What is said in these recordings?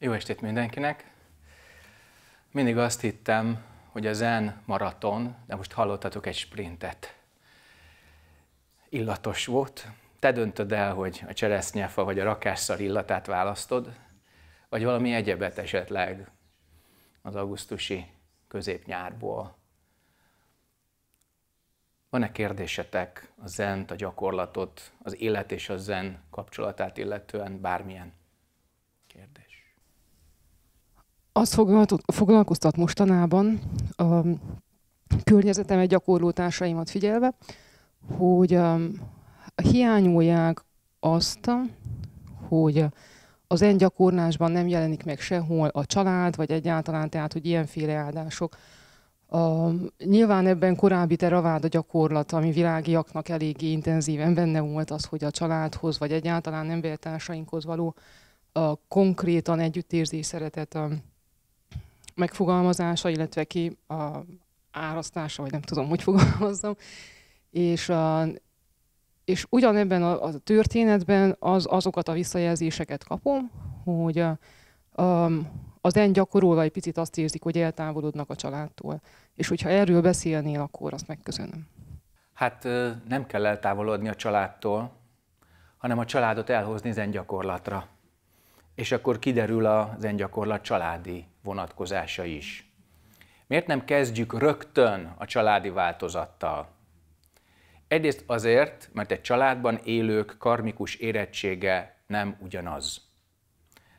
Jó estét mindenkinek! Mindig azt hittem, hogy a zen maraton, de most hallottatok egy sprintet. Illatos volt. Te döntöd el, hogy a cseresznyefa vagy a rakásszal illatát választod, vagy valami egyebet esetleg az augusztusi középnyárból. Van-e kérdésetek a zent, a gyakorlatot, az élet és a zen kapcsolatát illetően bármilyen kérdés? azt foglalkoztat mostanában a egy gyakorló társaimat figyelve, hogy hiányolják azt, hogy az én gyakorlásban nem jelenik meg sehol a család, vagy egyáltalán tehát, hogy ilyenféle áldások. A, nyilván ebben korábbi teravád a gyakorlat, ami világiaknak eléggé intenzíven benne volt az, hogy a családhoz, vagy egyáltalán embertársainkhoz való a, konkrétan együttérzés szeretet a, megfogalmazása, illetve ki a árasztása, vagy nem tudom, hogy fogalmazzam. És, a, és ugyanebben a, a történetben az, azokat a visszajelzéseket kapom, hogy a, a, az en gyakorolva egy picit azt érzik, hogy eltávolodnak a családtól. És hogyha erről beszélnél, akkor azt megköszönöm. Hát nem kell eltávolodni a családtól, hanem a családot elhozni zengyakorlatra. És akkor kiderül a zengyakorlat családi vonatkozása is. Miért nem kezdjük rögtön a családi változattal? Egyrészt azért, mert egy családban élők karmikus érettsége nem ugyanaz.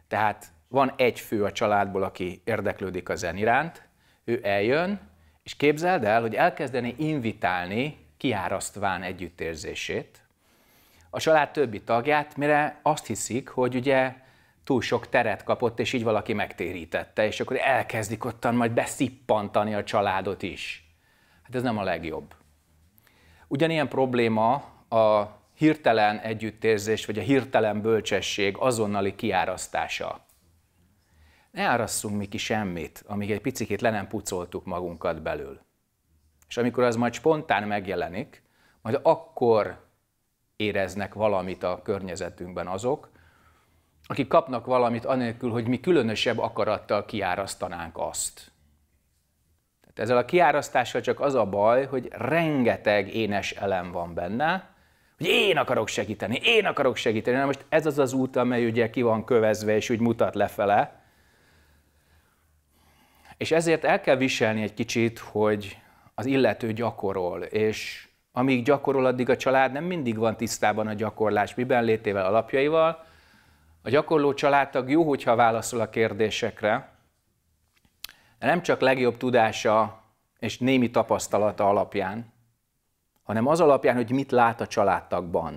Tehát van egy fő a családból, aki érdeklődik a zen iránt, ő eljön, és képzeld el, hogy elkezdeni invitálni kiárasztván együttérzését, a család többi tagját, mire azt hiszik, hogy ugye túl sok teret kapott, és így valaki megtérítette, és akkor elkezdik ottan majd beszippantani a családot is. Hát ez nem a legjobb. Ugyanilyen probléma a hirtelen együttérzés, vagy a hirtelen bölcsesség azonnali kiárasztása. Ne árasszunk mi ki semmit, amíg egy picit le nem pucoltuk magunkat belül. És amikor az majd spontán megjelenik, majd akkor éreznek valamit a környezetünkben azok, akik kapnak valamit anélkül, hogy mi különösebb akarattal kiárasztanánk azt. Tehát ezzel a kiárasztással csak az a baj, hogy rengeteg énes elem van benne, hogy én akarok segíteni, én akarok segíteni. Na most ez az az út, amely ugye ki van kövezve, és úgy mutat lefele. És ezért el kell viselni egy kicsit, hogy az illető gyakorol, és amíg gyakorol, addig a család nem mindig van tisztában a gyakorlás miben létével, alapjaival, a gyakorló családtag jó, hogyha válaszol a kérdésekre, de nem csak legjobb tudása és némi tapasztalata alapján, hanem az alapján, hogy mit lát a családtagban.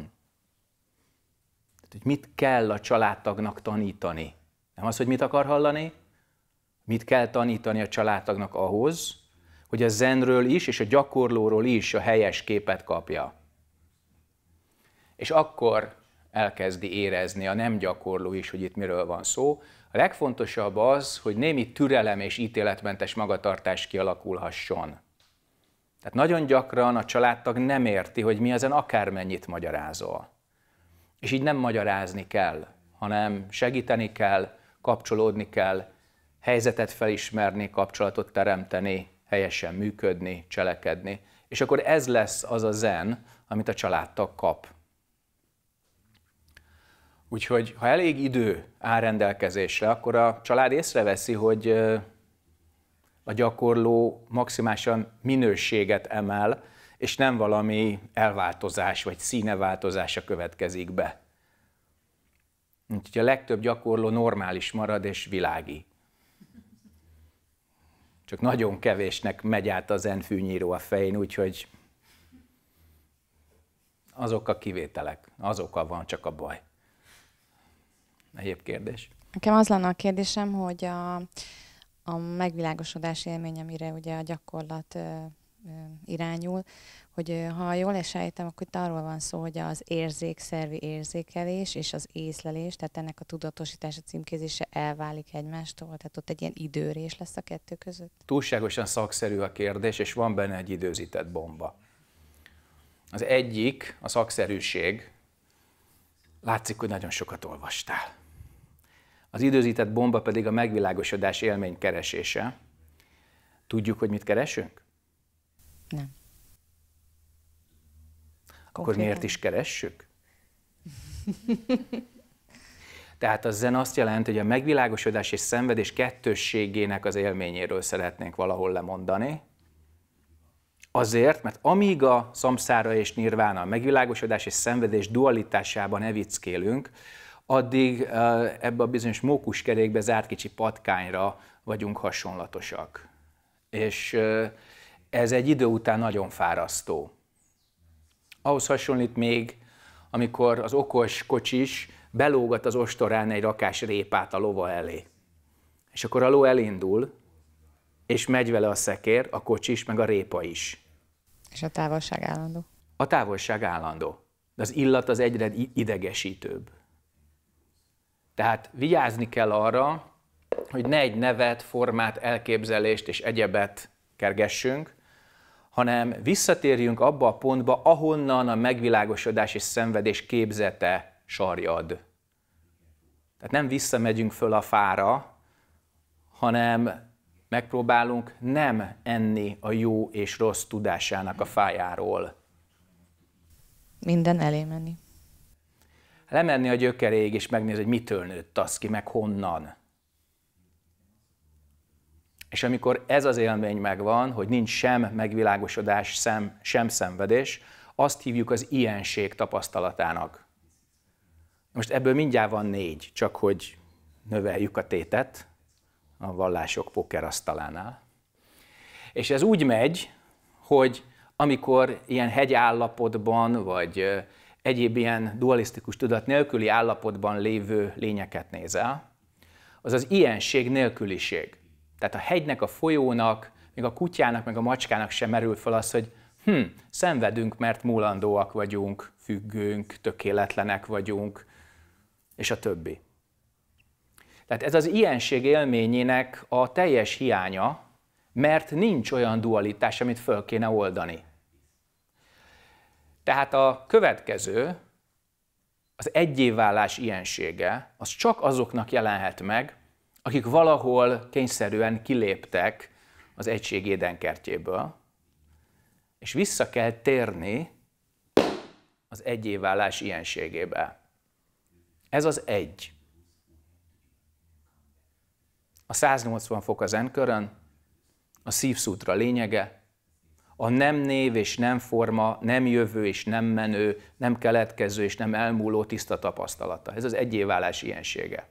Tehát, hogy mit kell a családtagnak tanítani. Nem az, hogy mit akar hallani, mit kell tanítani a családtagnak ahhoz, hogy a zenről is és a gyakorlóról is a helyes képet kapja. És akkor elkezdi érezni a nem gyakorló is, hogy itt miről van szó. A legfontosabb az, hogy némi türelem és ítéletmentes magatartás kialakulhasson. Tehát nagyon gyakran a családtag nem érti, hogy mi ezen akármennyit magyarázol. És így nem magyarázni kell, hanem segíteni kell, kapcsolódni kell, helyzetet felismerni, kapcsolatot teremteni, helyesen működni, cselekedni. És akkor ez lesz az a zen, amit a családtag kap. Úgyhogy ha elég idő áll rendelkezésre, akkor a család észreveszi, hogy a gyakorló maximálisan minőséget emel, és nem valami elváltozás vagy színeváltozása következik be. Úgyhogy a legtöbb gyakorló normális marad és világi. Csak nagyon kevésnek megy át az enfűnyíró a fején, úgyhogy azok a kivételek, azokkal van csak a baj. Egyéb kérdés. Nekem az lenne a kérdésem, hogy a, a megvilágosodás élmény, amire ugye a gyakorlat ö, ö, irányul, hogy ha jól és akkor itt arról van szó, hogy az érzékszervi érzékelés és az észlelés, tehát ennek a tudatosítása címkézése elválik egymástól, tehát ott egy ilyen időrés lesz a kettő között? Túlságosan szakszerű a kérdés, és van benne egy időzített bomba. Az egyik, a szakszerűség, látszik, hogy nagyon sokat olvastál az időzített bomba pedig a megvilágosodás élmény keresése. Tudjuk, hogy mit keresünk? Nem. Akkor Konkrétan. miért is keressük? Tehát a zen azt jelenti, hogy a megvilágosodás és szenvedés kettősségének az élményéről szeretnénk valahol lemondani. Azért, mert amíg a szamszára és nirvána, a megvilágosodás és szenvedés dualitásában evickélünk, addig ebbe a bizonyos mókuskerékbe zárt kicsi patkányra vagyunk hasonlatosak. És ez egy idő után nagyon fárasztó. Ahhoz hasonlít még, amikor az okos kocsis belógat az ostorán egy rakás répát a lova elé. És akkor a ló elindul, és megy vele a szekér, a kocsis, meg a répa is. És a távolság állandó. A távolság állandó. De az illat az egyre idegesítőbb. Tehát vigyázni kell arra, hogy ne egy nevet, formát, elképzelést és egyebet kergessünk, hanem visszatérjünk abba a pontba, ahonnan a megvilágosodás és szenvedés képzete sarjad. Tehát nem visszamegyünk föl a fára, hanem megpróbálunk nem enni a jó és rossz tudásának a fájáról. Minden elé menni lemenni a gyökeréig és megnézni, hogy mitől nőtt az ki, meg honnan. És amikor ez az élmény megvan, hogy nincs sem megvilágosodás, sem, sem szenvedés, azt hívjuk az ilyenség tapasztalatának. Most ebből mindjárt van négy, csak hogy növeljük a tétet a vallások pokerasztalánál. És ez úgy megy, hogy amikor ilyen hegyállapotban, vagy egyéb ilyen dualisztikus tudat nélküli állapotban lévő lényeket nézel, az az ilyenség nélküliség. Tehát a hegynek, a folyónak, még a kutyának, meg a macskának sem merül fel az, hogy hm, szenvedünk, mert múlandóak vagyunk, függünk, tökéletlenek vagyunk, és a többi. Tehát ez az ilyenség élményének a teljes hiánya, mert nincs olyan dualitás, amit föl kéne oldani. Tehát a következő, az egyévvállás ilyensége, az csak azoknak jelenhet meg, akik valahol kényszerűen kiléptek az egység édenkertjéből, és vissza kell térni az egyévvállás ilyenségébe. Ez az egy. A 180 fok az enkörön, a szívszútra lényege, a nem név és nem forma, nem jövő és nem menő, nem keletkező és nem elmúló tiszta tapasztalata. Ez az egyéválás ilyensége.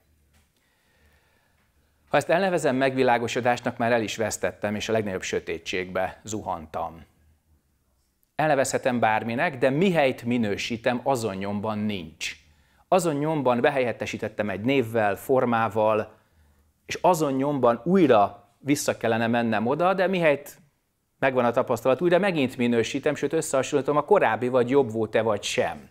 Ha ezt elnevezem megvilágosodásnak, már el is vesztettem, és a legnagyobb sötétségbe zuhantam. Elnevezhetem bárminek, de mihelyt minősítem, azon nyomban nincs. Azon nyomban behelyettesítettem egy névvel, formával, és azon nyomban újra vissza kellene mennem oda, de mihelyt megvan a tapasztalat, újra megint minősítem, sőt összehasonlítom a korábbi, vagy jobb volt-e, vagy sem.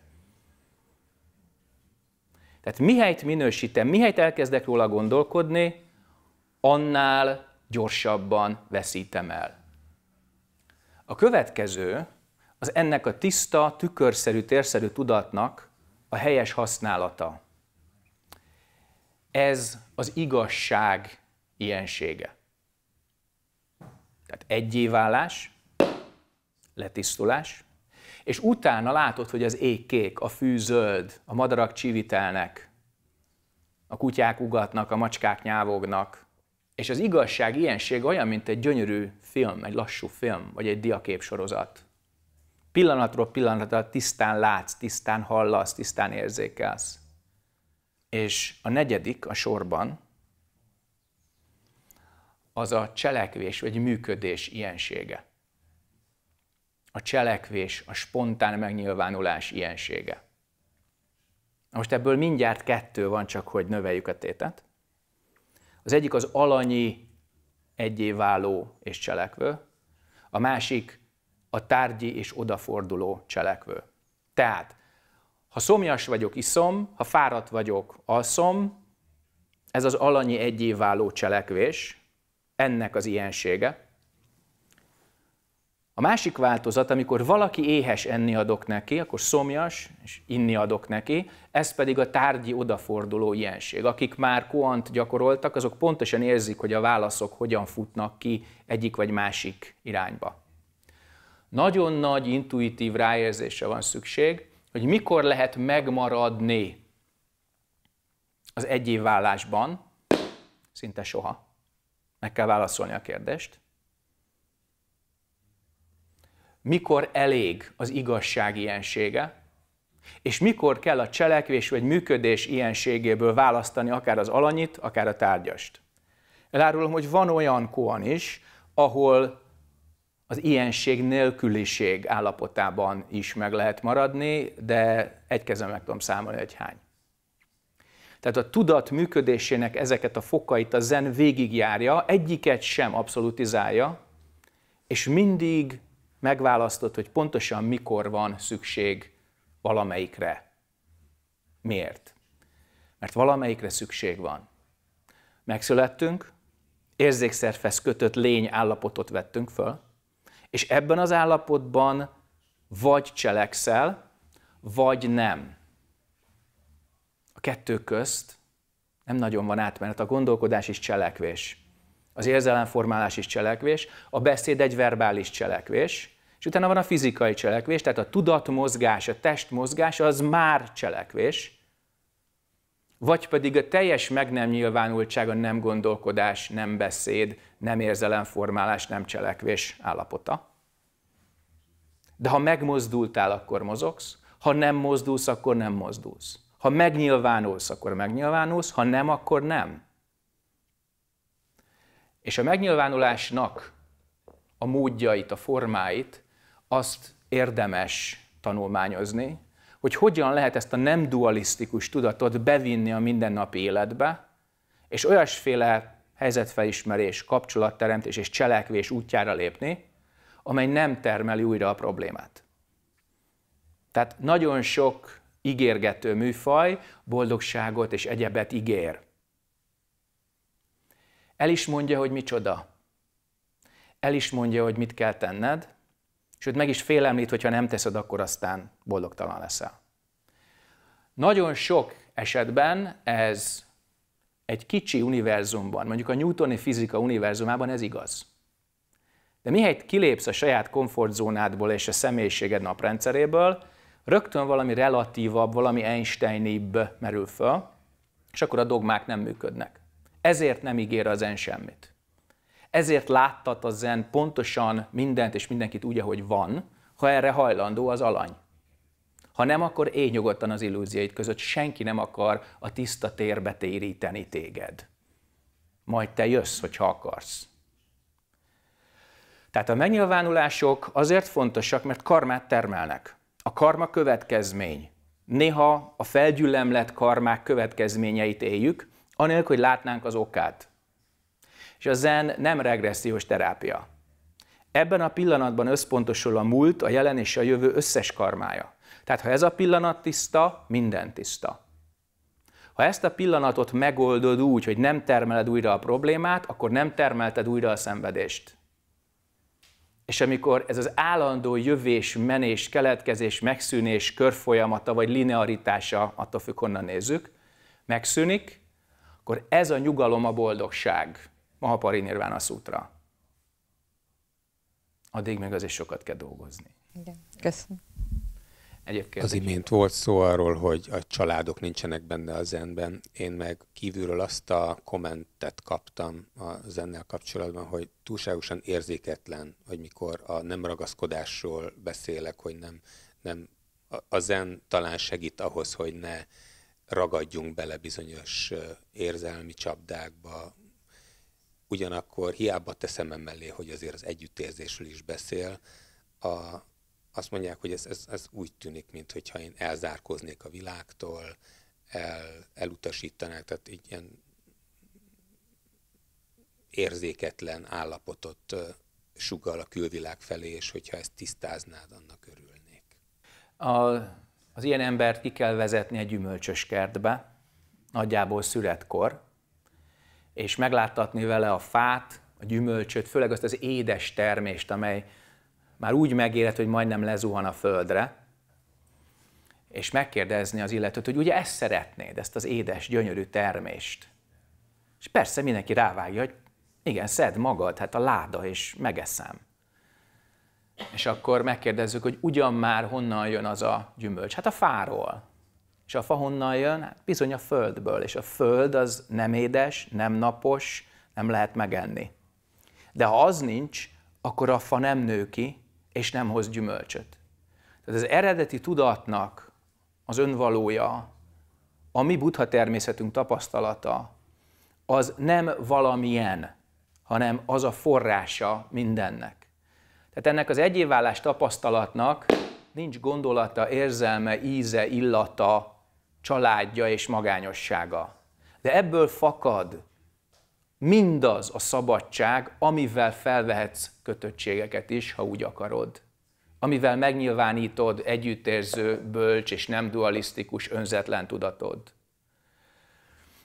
Tehát mihelyt minősítem, mihelyt elkezdek róla gondolkodni, annál gyorsabban veszítem el. A következő az ennek a tiszta, tükörszerű, térszerű tudatnak a helyes használata. Ez az igazság ilyensége. Tehát egyéválás, letisztulás, és utána látod, hogy az ég kék, a fű zöld, a madarak csivitelnek, a kutyák ugatnak, a macskák nyávognak, és az igazság ilyenség olyan, mint egy gyönyörű film, egy lassú film, vagy egy diaképsorozat. Pillanatról pillanatra tisztán látsz, tisztán hallasz, tisztán érzékelsz. És a negyedik a sorban, az a cselekvés vagy működés ilyensége. A cselekvés, a spontán megnyilvánulás ilyensége. Most ebből mindjárt kettő van, csak hogy növeljük a tétet. Az egyik az alanyi, egyéváló és cselekvő, a másik a tárgyi és odaforduló cselekvő. Tehát, ha szomjas vagyok, iszom, ha fáradt vagyok, alszom, ez az alanyi egyéváló cselekvés, ennek az ilyensége. A másik változat, amikor valaki éhes enni adok neki, akkor szomjas, és inni adok neki, ez pedig a tárgyi odaforduló ilyenség. Akik már koant gyakoroltak, azok pontosan érzik, hogy a válaszok hogyan futnak ki egyik vagy másik irányba. Nagyon nagy intuitív ráérzése van szükség, hogy mikor lehet megmaradni az egyévvállásban, szinte soha. Meg kell válaszolni a kérdést. Mikor elég az igazság ilyensége, és mikor kell a cselekvés vagy működés ilyenségéből választani akár az alanyit, akár a tárgyast. Elárulom, hogy van olyan kóan is, ahol az ilyenség nélküliség állapotában is meg lehet maradni, de egy kezem meg tudom számolni, hogy hány. Tehát a tudat működésének ezeket a fokait a zen végigjárja, egyiket sem abszolutizálja, és mindig megválasztott, hogy pontosan mikor van szükség valamelyikre. Miért? Mert valamelyikre szükség van. Megszülettünk, érzékszerfesz kötött lény állapotot vettünk föl, és ebben az állapotban vagy cselekszel, vagy nem kettő közt nem nagyon van átmenet, a gondolkodás is cselekvés. Az érzelemformálás is cselekvés, a beszéd egy verbális cselekvés, és utána van a fizikai cselekvés, tehát a tudatmozgás, a testmozgás az már cselekvés, vagy pedig a teljes meg nem nyilvánultság, a nem gondolkodás, nem beszéd, nem érzelemformálás, nem cselekvés állapota. De ha megmozdultál, akkor mozogsz, ha nem mozdulsz, akkor nem mozdulsz. Ha megnyilvánulsz, akkor megnyilvánulsz, ha nem, akkor nem. És a megnyilvánulásnak a módjait, a formáit, azt érdemes tanulmányozni, hogy hogyan lehet ezt a nem dualisztikus tudatot bevinni a mindennapi életbe, és olyasféle helyzetfelismerés, kapcsolatteremtés és cselekvés útjára lépni, amely nem termeli újra a problémát. Tehát nagyon sok ígérgető műfaj, boldogságot és egyebet ígér. El is mondja, hogy micsoda. El is mondja, hogy mit kell tenned, sőt meg is félemlít, hogyha nem teszed, akkor aztán boldogtalan leszel. Nagyon sok esetben ez egy kicsi univerzumban, mondjuk a newtoni fizika univerzumában ez igaz. De mihelyt kilépsz a saját komfortzónádból és a személyiséged naprendszeréből, rögtön valami relatívabb, valami Einsteinibb merül föl, és akkor a dogmák nem működnek. Ezért nem ígér a zen semmit. Ezért láttat a zen pontosan mindent és mindenkit úgy, ahogy van, ha erre hajlandó az alany. Ha nem, akkor én nyugodtan az illúziaid között, senki nem akar a tiszta térbe téríteni téged. Majd te jössz, hogyha akarsz. Tehát a megnyilvánulások azért fontosak, mert karmát termelnek. A karma következmény. Néha a felgyülemlett karmák következményeit éljük, anélkül, hogy látnánk az okát. És a zen nem regressziós terápia. Ebben a pillanatban összpontosul a múlt, a jelen és a jövő összes karmája. Tehát ha ez a pillanat tiszta, minden tiszta. Ha ezt a pillanatot megoldod úgy, hogy nem termeled újra a problémát, akkor nem termelted újra a szenvedést. És amikor ez az állandó jövés, menés, keletkezés, megszűnés körfolyamata vagy linearitása, attól függ, honnan nézzük, megszűnik, akkor ez a nyugalom a boldogság. Mahapari Nirvana szútra. Addig még azért sokat kell dolgozni. Igen. Köszönöm. Egyébként az imént volt szó arról, hogy a családok nincsenek benne a zenben. Én meg kívülről azt a kommentet kaptam a zennel kapcsolatban, hogy túlságosan érzéketlen, hogy mikor a nem ragaszkodásról beszélek, hogy nem, nem a zen talán segít ahhoz, hogy ne ragadjunk bele bizonyos érzelmi csapdákba, ugyanakkor hiába teszem emellé, hogy azért az együttérzésről is beszél, a, azt mondják, hogy ez, ez, ez úgy tűnik, mintha én elzárkoznék a világtól, el, elutasítanák, tehát így ilyen érzéketlen állapotot sugal a külvilág felé, és hogyha ezt tisztáznád, annak örülnék. A, az ilyen embert ki kell vezetni egy gyümölcsös kertbe, nagyjából születkor, és megláttatni vele a fát, a gyümölcsöt, főleg azt az édes termést, amely már úgy megérett, hogy majdnem lezuhan a földre, és megkérdezni az illetőt, hogy ugye ezt szeretnéd, ezt az édes, gyönyörű termést. És persze mindenki rávágja, hogy igen, szed magad, hát a láda, és megeszem. És akkor megkérdezzük, hogy ugyan már honnan jön az a gyümölcs? Hát a fáról. És a fa honnan jön? Hát bizony a földből. És a föld az nem édes, nem napos, nem lehet megenni. De ha az nincs, akkor a fa nem nő ki, és nem hoz gyümölcsöt. Tehát az eredeti tudatnak az önvalója, a mi buddha természetünk tapasztalata, az nem valamilyen, hanem az a forrása mindennek. Tehát ennek az egyéválás tapasztalatnak nincs gondolata, érzelme, íze, illata, családja és magányossága. De ebből fakad mindaz a szabadság, amivel felvehetsz kötöttségeket is, ha úgy akarod. Amivel megnyilvánítod együttérző, bölcs és nem dualisztikus, önzetlen tudatod.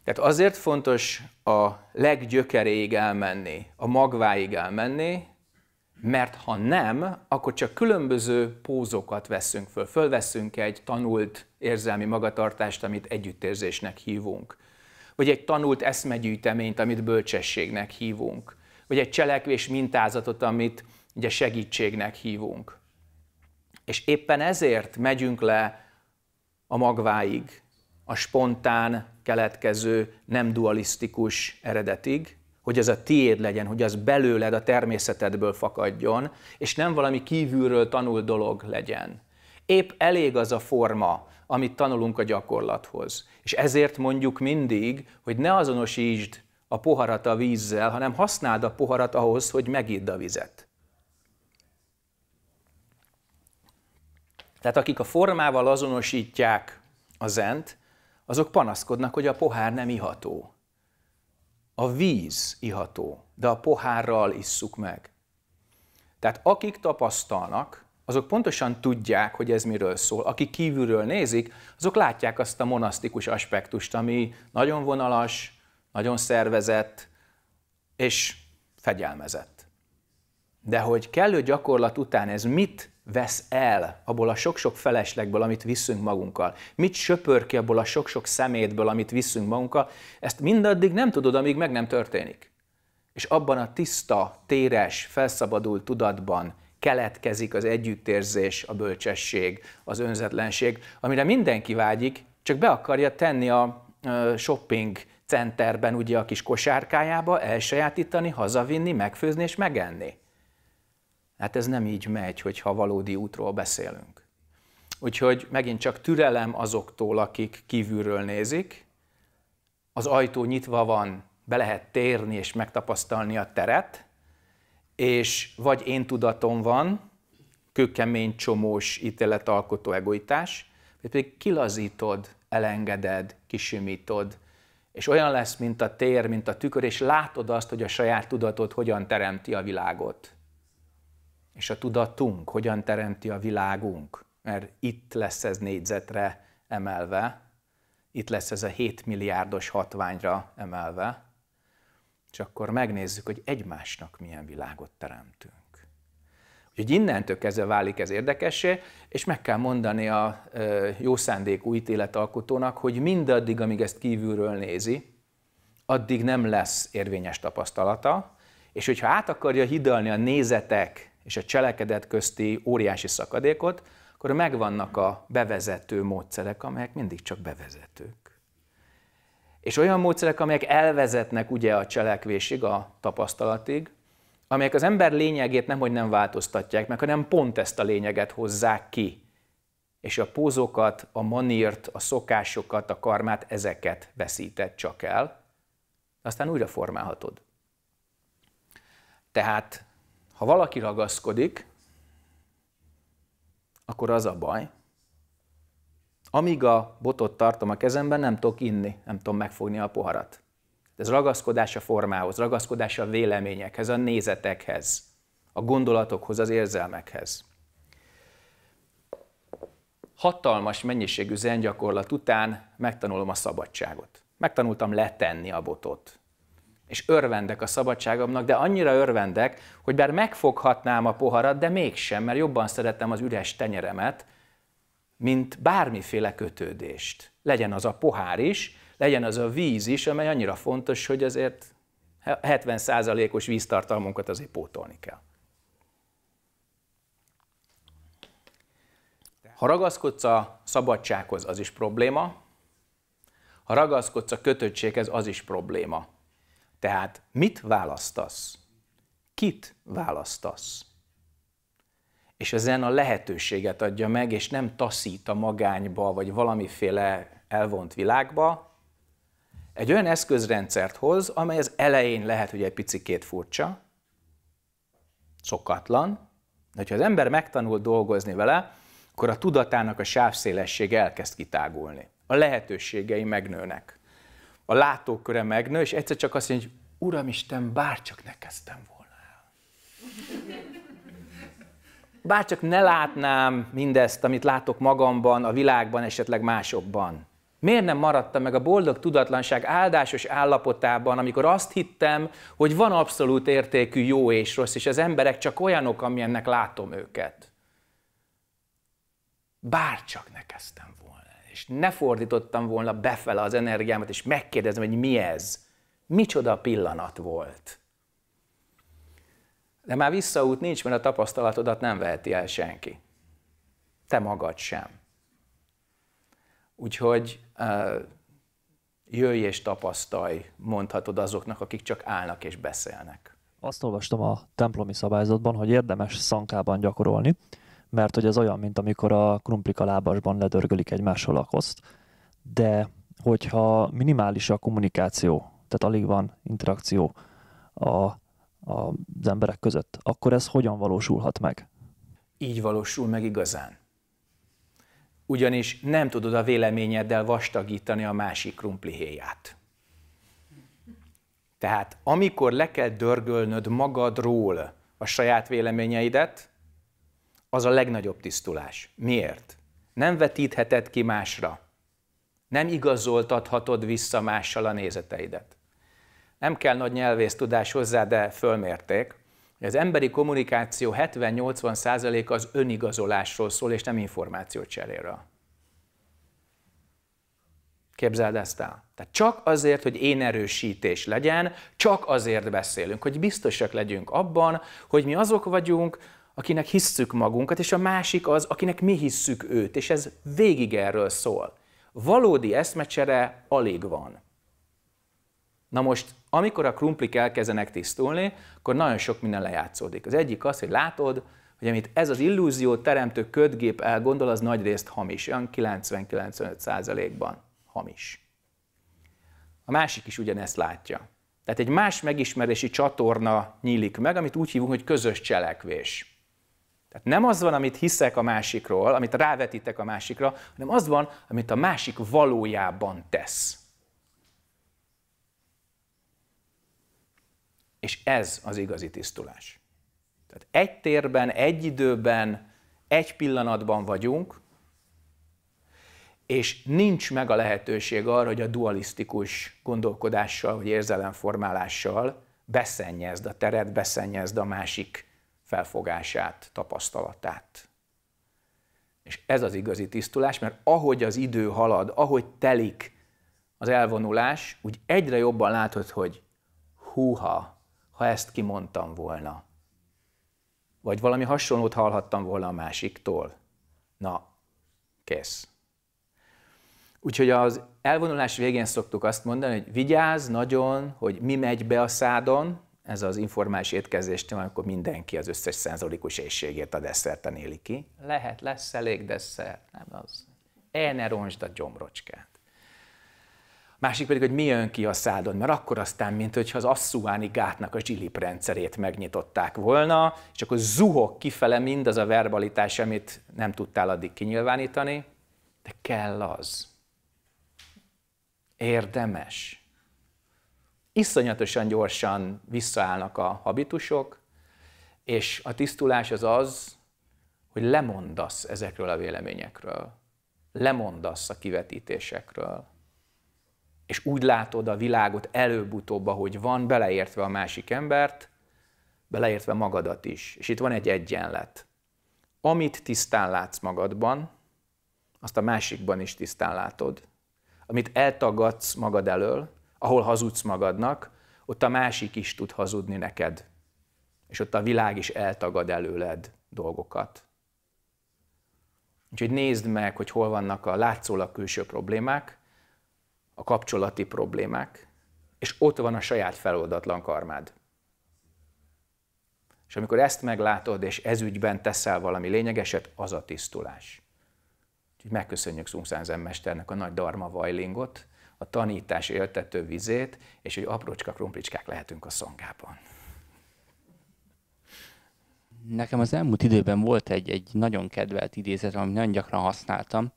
Tehát azért fontos a leggyökeréig elmenni, a magváig elmenni, mert ha nem, akkor csak különböző pózokat veszünk föl. Fölveszünk egy tanult érzelmi magatartást, amit együttérzésnek hívunk vagy egy tanult eszmegyűjteményt, amit bölcsességnek hívunk, vagy egy cselekvés mintázatot, amit ugye segítségnek hívunk. És éppen ezért megyünk le a magváig, a spontán keletkező, nem dualisztikus eredetig, hogy ez a tiéd legyen, hogy az belőled, a természetedből fakadjon, és nem valami kívülről tanul dolog legyen. Épp elég az a forma, amit tanulunk a gyakorlathoz. És ezért mondjuk mindig, hogy ne azonosítsd a poharat a vízzel, hanem használd a poharat ahhoz, hogy megidd a vizet. Tehát akik a formával azonosítják a zent, azok panaszkodnak, hogy a pohár nem iható. A víz iható, de a pohárral isszuk meg. Tehát akik tapasztalnak, azok pontosan tudják, hogy ez miről szól. Akik kívülről nézik, azok látják azt a monasztikus aspektust, ami nagyon vonalas, nagyon szervezett és fegyelmezett. De hogy kellő gyakorlat után ez mit vesz el abból a sok-sok feleslegből, amit viszünk magunkkal? Mit söpör ki abból a sok-sok szemétből, amit viszünk magunkkal? Ezt mindaddig nem tudod, amíg meg nem történik. És abban a tiszta, téres, felszabadult tudatban keletkezik az együttérzés, a bölcsesség, az önzetlenség, amire mindenki vágyik, csak be akarja tenni a shopping centerben ugye a kis kosárkájába, elsajátítani, hazavinni, megfőzni és megenni. Hát ez nem így megy, hogyha valódi útról beszélünk. Úgyhogy megint csak türelem azoktól, akik kívülről nézik, az ajtó nyitva van, be lehet térni és megtapasztalni a teret, és vagy én tudatom van, kőkemény, csomós, ítéletalkotó egoitás, vagy pedig kilazítod, elengeded, kisimítod, és olyan lesz, mint a tér, mint a tükör, és látod azt, hogy a saját tudatod hogyan teremti a világot. És a tudatunk hogyan teremti a világunk. Mert itt lesz ez négyzetre emelve, itt lesz ez a 7 milliárdos hatványra emelve, és akkor megnézzük, hogy egymásnak milyen világot teremtünk. Úgyhogy innentől kezdve válik ez érdekessé, és meg kell mondani a jó szándékú ítéletalkotónak, hogy mindaddig, amíg ezt kívülről nézi, addig nem lesz érvényes tapasztalata, és hogyha át akarja hidalni a nézetek és a cselekedet közti óriási szakadékot, akkor megvannak a bevezető módszerek, amelyek mindig csak bevezetők. És olyan módszerek, amelyek elvezetnek ugye a cselekvésig, a tapasztalatig, amelyek az ember lényegét nemhogy nem változtatják meg, hanem pont ezt a lényeget hozzák ki. És a pózokat, a manírt, a szokásokat, a karmát, ezeket veszíted csak el, aztán újra formálhatod. Tehát, ha valaki ragaszkodik, akkor az a baj, amíg a botot tartom a kezemben, nem tudok inni, nem tudom megfogni a poharat. Ez ragaszkodás a formához, ragaszkodás a véleményekhez, a nézetekhez, a gondolatokhoz, az érzelmekhez. Hatalmas mennyiségű zengyakorlat után megtanulom a szabadságot. Megtanultam letenni a botot. És örvendek a szabadságomnak, de annyira örvendek, hogy bár megfoghatnám a poharat, de mégsem, mert jobban szeretem az üres tenyeremet, mint bármiféle kötődést. Legyen az a pohár is, legyen az a víz is, amely annyira fontos, hogy azért 70%-os víztartalmunkat azért pótolni kell. Ha ragaszkodsz a szabadsághoz, az is probléma. Ha ragaszkodsz a kötöttséghez, az is probléma. Tehát mit választasz? Kit választasz? és a lehetőséget adja meg, és nem taszít a magányba, vagy valamiféle elvont világba, egy olyan eszközrendszert hoz, amely az elején lehet, hogy egy picikét furcsa, szokatlan, de ha az ember megtanul dolgozni vele, akkor a tudatának a sávszélessége elkezd kitágulni. A lehetőségei megnőnek. A látóköre megnő, és egyszer csak azt mondja, hogy Uramisten, bárcsak ne kezdtem volna el bárcsak ne látnám mindezt, amit látok magamban, a világban, esetleg másokban. Miért nem maradtam meg a boldog tudatlanság áldásos állapotában, amikor azt hittem, hogy van abszolút értékű jó és rossz, és az emberek csak olyanok, amilyennek látom őket? Bárcsak ne kezdtem volna, és ne fordítottam volna befele az energiámat, és megkérdezem, hogy mi ez? Micsoda pillanat volt? De már visszaút nincs, mert a tapasztalatodat nem veheti el senki. Te magad sem. Úgyhogy jöjj és tapasztalj, mondhatod azoknak, akik csak állnak és beszélnek. Azt olvastam a templomi szabályzatban, hogy érdemes szankában gyakorolni, mert hogy ez olyan, mint amikor a a lábasban ledörgölik egymással a koszt, de hogyha minimális a kommunikáció, tehát alig van interakció a az emberek között, akkor ez hogyan valósulhat meg? Így valósul meg igazán. Ugyanis nem tudod a véleményeddel vastagítani a másik krumplihéját. Tehát amikor le kell dörgölnöd magadról a saját véleményeidet, az a legnagyobb tisztulás. Miért? Nem vetítheted ki másra. Nem igazoltathatod vissza mással a nézeteidet nem kell nagy nyelvész tudás hozzá, de fölmérték, hogy az emberi kommunikáció 70-80% az önigazolásról szól, és nem információcseréről. Képzeld ezt el. Tehát csak azért, hogy én erősítés legyen, csak azért beszélünk, hogy biztosak legyünk abban, hogy mi azok vagyunk, akinek hisszük magunkat, és a másik az, akinek mi hisszük őt, és ez végig erről szól. Valódi eszmecsere alig van. Na most amikor a krumplik elkezdenek tisztulni, akkor nagyon sok minden lejátszódik. Az egyik az, hogy látod, hogy amit ez az illúzió teremtő ködgép elgondol, az nagyrészt hamis, olyan 90-95%-ban hamis. A másik is ugyanezt látja. Tehát egy más megismerési csatorna nyílik meg, amit úgy hívunk, hogy közös cselekvés. Tehát nem az van, amit hiszek a másikról, amit rávetítek a másikra, hanem az van, amit a másik valójában tesz. És ez az igazi tisztulás. Tehát egy térben, egy időben, egy pillanatban vagyunk, és nincs meg a lehetőség arra, hogy a dualisztikus gondolkodással vagy érzelemformálással beszennyezd a teret, beszennyezd a másik felfogását, tapasztalatát. És ez az igazi tisztulás, mert ahogy az idő halad, ahogy telik az elvonulás, úgy egyre jobban látod, hogy húha, ha ezt kimondtam volna? Vagy valami hasonlót hallhattam volna a másiktól? Na, kész. Úgyhogy az elvonulás végén szoktuk azt mondani, hogy vigyázz nagyon, hogy mi megy be a szádon, ez az informális étkezésnél, amikor mindenki az összes szenzorikus éjségét a desszerten éli ki. Lehet, lesz elég desszert, nem az. E ne ronsd a gyomrocskát másik pedig, hogy mi jön ki a szádon, mert akkor aztán, mint hogyha az asszuáni gátnak a zsilip rendszerét megnyitották volna, és akkor zuhog kifele mindaz a verbalitás, amit nem tudtál addig kinyilvánítani, de kell az. Érdemes. Iszonyatosan gyorsan visszaállnak a habitusok, és a tisztulás az az, hogy lemondasz ezekről a véleményekről, lemondasz a kivetítésekről, és úgy látod a világot előbb-utóbb, ahogy van, beleértve a másik embert, beleértve magadat is. És itt van egy egyenlet. Amit tisztán látsz magadban, azt a másikban is tisztán látod. Amit eltagadsz magad elől, ahol hazudsz magadnak, ott a másik is tud hazudni neked. És ott a világ is eltagad előled dolgokat. Úgyhogy nézd meg, hogy hol vannak a látszólag külső problémák, a kapcsolati problémák, és ott van a saját feloldatlan karmád. És amikor ezt meglátod, és ez ügyben teszel valami lényegeset, az a tisztulás. Úgyhogy megköszönjük Szungszánzen mesternek a nagy darma vajlingot, a tanítás éltető vizét, és hogy aprócska krumplicskák lehetünk a szongában. Nekem az elmúlt időben volt egy, egy nagyon kedvelt idézet, amit nagyon gyakran használtam,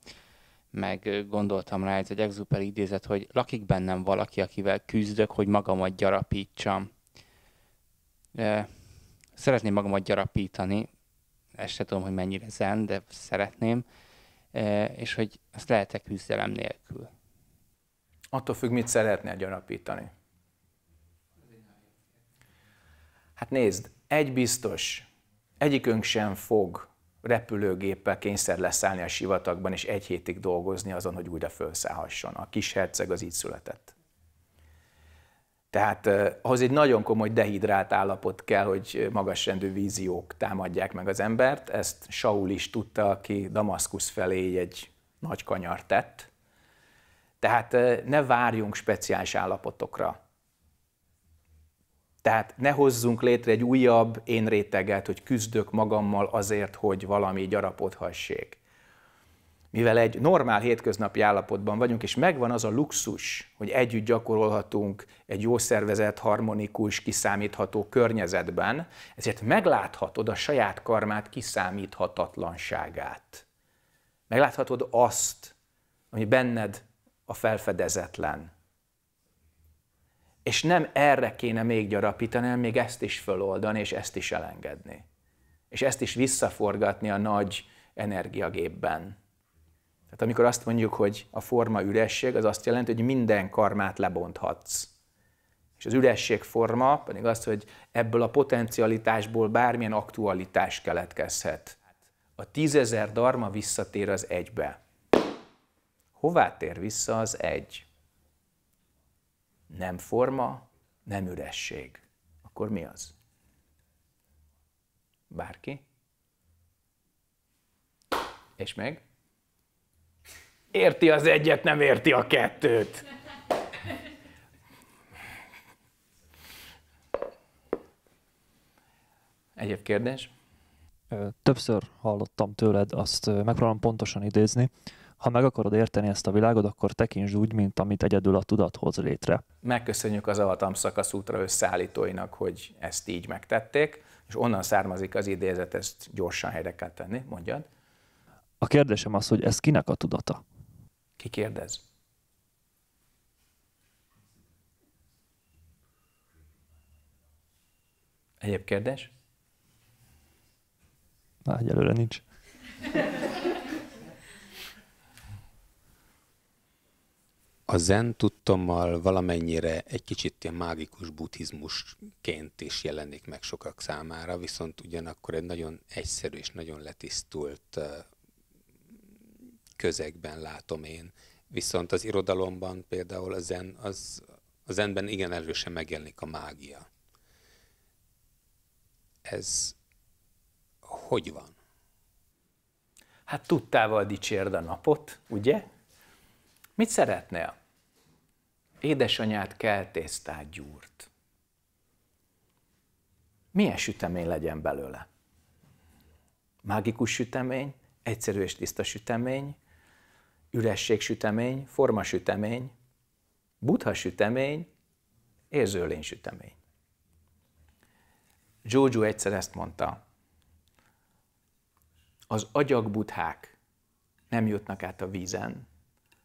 meg gondoltam rá, ez egy exuper idézet, hogy lakik bennem valaki, akivel küzdök, hogy magamat gyarapítsam. Szeretném magamat gyarapítani, ezt se tudom, hogy mennyire zen, de szeretném, és hogy azt lehetek küzdelem nélkül. Attól függ, mit szeretnél gyarapítani. Hát nézd, egy biztos, egyikünk sem fog repülőgéppel kényszer leszállni a sivatagban, és egy hétig dolgozni azon, hogy újra felszállhasson. A kis herceg az így született. Tehát ahhoz egy nagyon komoly dehidrált állapot kell, hogy magasrendű víziók támadják meg az embert. Ezt Saul is tudta, aki Damaszkus felé egy nagy kanyart tett. Tehát ne várjunk speciális állapotokra. Tehát ne hozzunk létre egy újabb én réteget, hogy küzdök magammal azért, hogy valami gyarapodhassék. Mivel egy normál hétköznapi állapotban vagyunk, és megvan az a luxus, hogy együtt gyakorolhatunk egy jó szervezett, harmonikus, kiszámítható környezetben, ezért megláthatod a saját karmát kiszámíthatatlanságát. Megláthatod azt, ami benned a felfedezetlen és nem erre kéne még gyarapítani, hanem még ezt is föloldani, és ezt is elengedni. És ezt is visszaforgatni a nagy energiagépben. Tehát amikor azt mondjuk, hogy a forma üresség, az azt jelenti, hogy minden karmát lebonthatsz. És az üresség forma pedig az, hogy ebből a potencialitásból bármilyen aktualitás keletkezhet. A tízezer darma visszatér az egybe. Hová tér vissza az egy? nem forma, nem üresség. Akkor mi az? Bárki? És meg? Érti az egyet, nem érti a kettőt. Egyéb kérdés? Többször hallottam tőled, azt megpróbálom pontosan idézni, ha meg akarod érteni ezt a világot, akkor tekintsd úgy, mint amit egyedül a tudat hoz létre. Megköszönjük az Avatam szakasz útra összeállítóinak, hogy ezt így megtették, és onnan származik az idézet, ezt gyorsan helyre kell tenni, mondjad. A kérdésem az, hogy ez kinek a tudata? Ki kérdez? Egyéb kérdés? Na, egyelőre nincs. a zen tudtommal valamennyire egy kicsit ilyen mágikus buddhizmusként is jelenik meg sokak számára, viszont ugyanakkor egy nagyon egyszerű és nagyon letisztult közegben látom én. Viszont az irodalomban például a zen, az, a zenben igen erősen megjelenik a mágia. Ez hogy van? Hát tudtával dicsérd a napot, ugye? Mit szeretnél? édesanyád keltésztát gyúrt. Milyen sütemény legyen belőle? Mágikus sütemény, egyszerű és tiszta sütemény, üresség sütemény, forma sütemény, buddha sütemény, érzőlény sütemény. Jojo egyszer ezt mondta, az agyagbuthák nem jutnak át a vízen,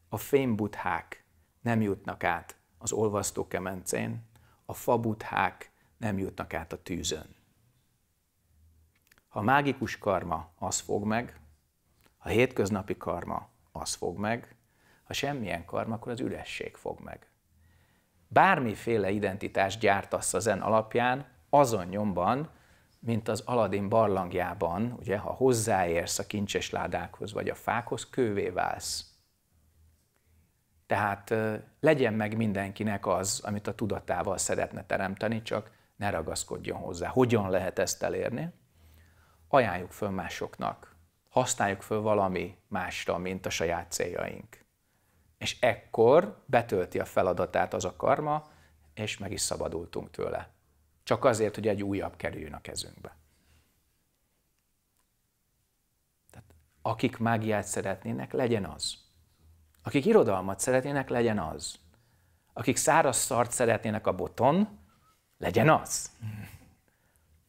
a fénybuthák nem jutnak át az kemencén, a fabuthák nem jutnak át a tűzön. Ha a mágikus karma az fog meg, ha a hétköznapi karma az fog meg, ha semmilyen karma, akkor az üresség fog meg. Bármiféle identitást gyártasz a zen alapján, azon nyomban, mint az Aladin barlangjában, ugye, ha hozzáérsz a kincses ládákhoz vagy a fákhoz, kővé válsz. Tehát legyen meg mindenkinek az, amit a tudatával szeretne teremteni, csak ne ragaszkodjon hozzá. Hogyan lehet ezt elérni? Ajánljuk föl másoknak. Használjuk föl valami másra, mint a saját céljaink. És ekkor betölti a feladatát az a karma, és meg is szabadultunk tőle. Csak azért, hogy egy újabb kerüljön a kezünkbe. Tehát, akik mágiát szeretnének, legyen az. Akik irodalmat szeretnének, legyen az. Akik száraz szart szeretnének a boton, legyen az.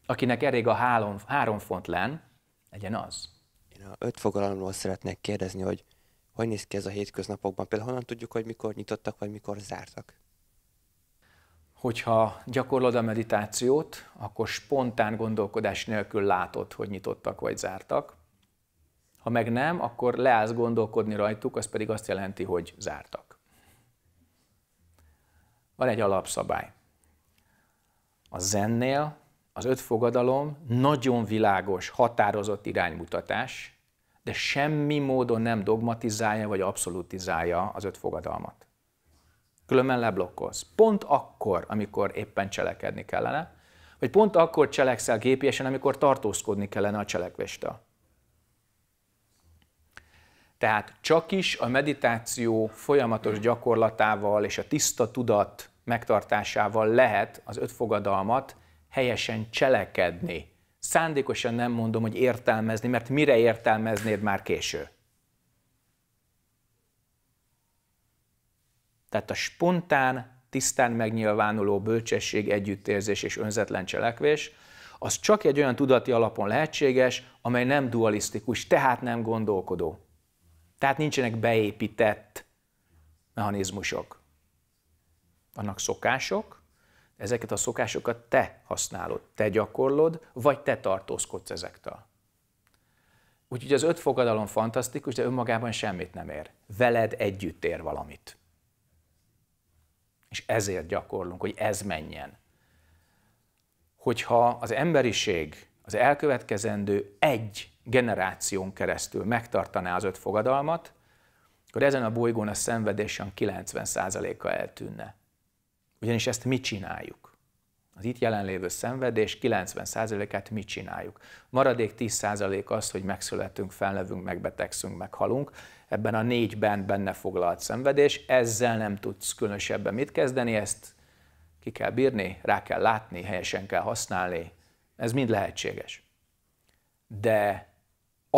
Akinek elég a három, három font len, legyen az. Én a öt fogalomról szeretnék kérdezni, hogy hogy néz ki ez a hétköznapokban? Például honnan tudjuk, hogy mikor nyitottak, vagy mikor zártak? Hogyha gyakorlod a meditációt, akkor spontán gondolkodás nélkül látod, hogy nyitottak vagy zártak ha meg nem, akkor leállsz gondolkodni rajtuk, az pedig azt jelenti, hogy zártak. Van egy alapszabály. A zennél az öt fogadalom nagyon világos, határozott iránymutatás, de semmi módon nem dogmatizálja vagy abszolutizálja az öt fogadalmat. Különben leblokkolsz. Pont akkor, amikor éppen cselekedni kellene, vagy pont akkor cselekszel gépiesen, amikor tartózkodni kellene a cselekvéstől. Tehát csak is a meditáció folyamatos gyakorlatával és a tiszta tudat megtartásával lehet az öt fogadalmat helyesen cselekedni. Szándékosan nem mondom, hogy értelmezni, mert mire értelmeznéd már késő. Tehát a spontán, tisztán megnyilvánuló bölcsesség, együttérzés és önzetlen cselekvés, az csak egy olyan tudati alapon lehetséges, amely nem dualisztikus, tehát nem gondolkodó. Tehát nincsenek beépített mechanizmusok. Vannak szokások, ezeket a szokásokat te használod, te gyakorlod, vagy te tartózkodsz ezektől. Úgyhogy az öt fogadalom fantasztikus, de önmagában semmit nem ér. Veled együtt ér valamit. És ezért gyakorlunk, hogy ez menjen. Hogyha az emberiség az elkövetkezendő egy generáción keresztül megtartaná az öt fogadalmat, akkor ezen a bolygón a szenvedésen 90%-a eltűnne. Ugyanis ezt mi csináljuk? Az itt jelenlévő szenvedés 90%-át mi csináljuk. Maradék 10% az, hogy megszületünk, felnevünk, megbetegszünk, meghalunk. Ebben a négyben benne foglalt szenvedés, ezzel nem tudsz különösebben mit kezdeni, ezt ki kell bírni, rá kell látni, helyesen kell használni. Ez mind lehetséges. De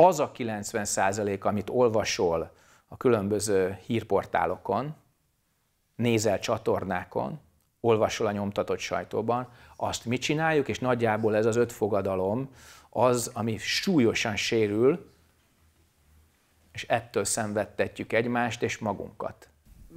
az a 90 százalék, amit olvasol a különböző hírportálokon, nézel csatornákon, olvasol a nyomtatott sajtóban, azt mi csináljuk, és nagyjából ez az öt fogadalom az, ami súlyosan sérül, és ettől szenvedtetjük egymást és magunkat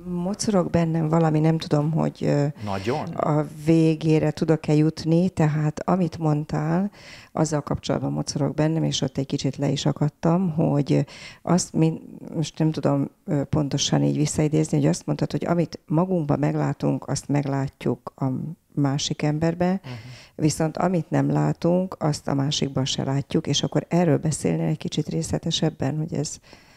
mocorog bennem valami, nem tudom, hogy Nagyon? a végére tudok-e jutni, tehát amit mondtál, azzal kapcsolatban mocorog bennem, és ott egy kicsit le is akadtam, hogy azt, mi most nem tudom pontosan így visszaidézni, hogy azt mondtad, hogy amit magunkban meglátunk, azt meglátjuk a másik emberbe, uh-huh. viszont amit nem látunk, azt a másikban se látjuk, és akkor erről beszélnél egy kicsit részletesebben, hogy ez...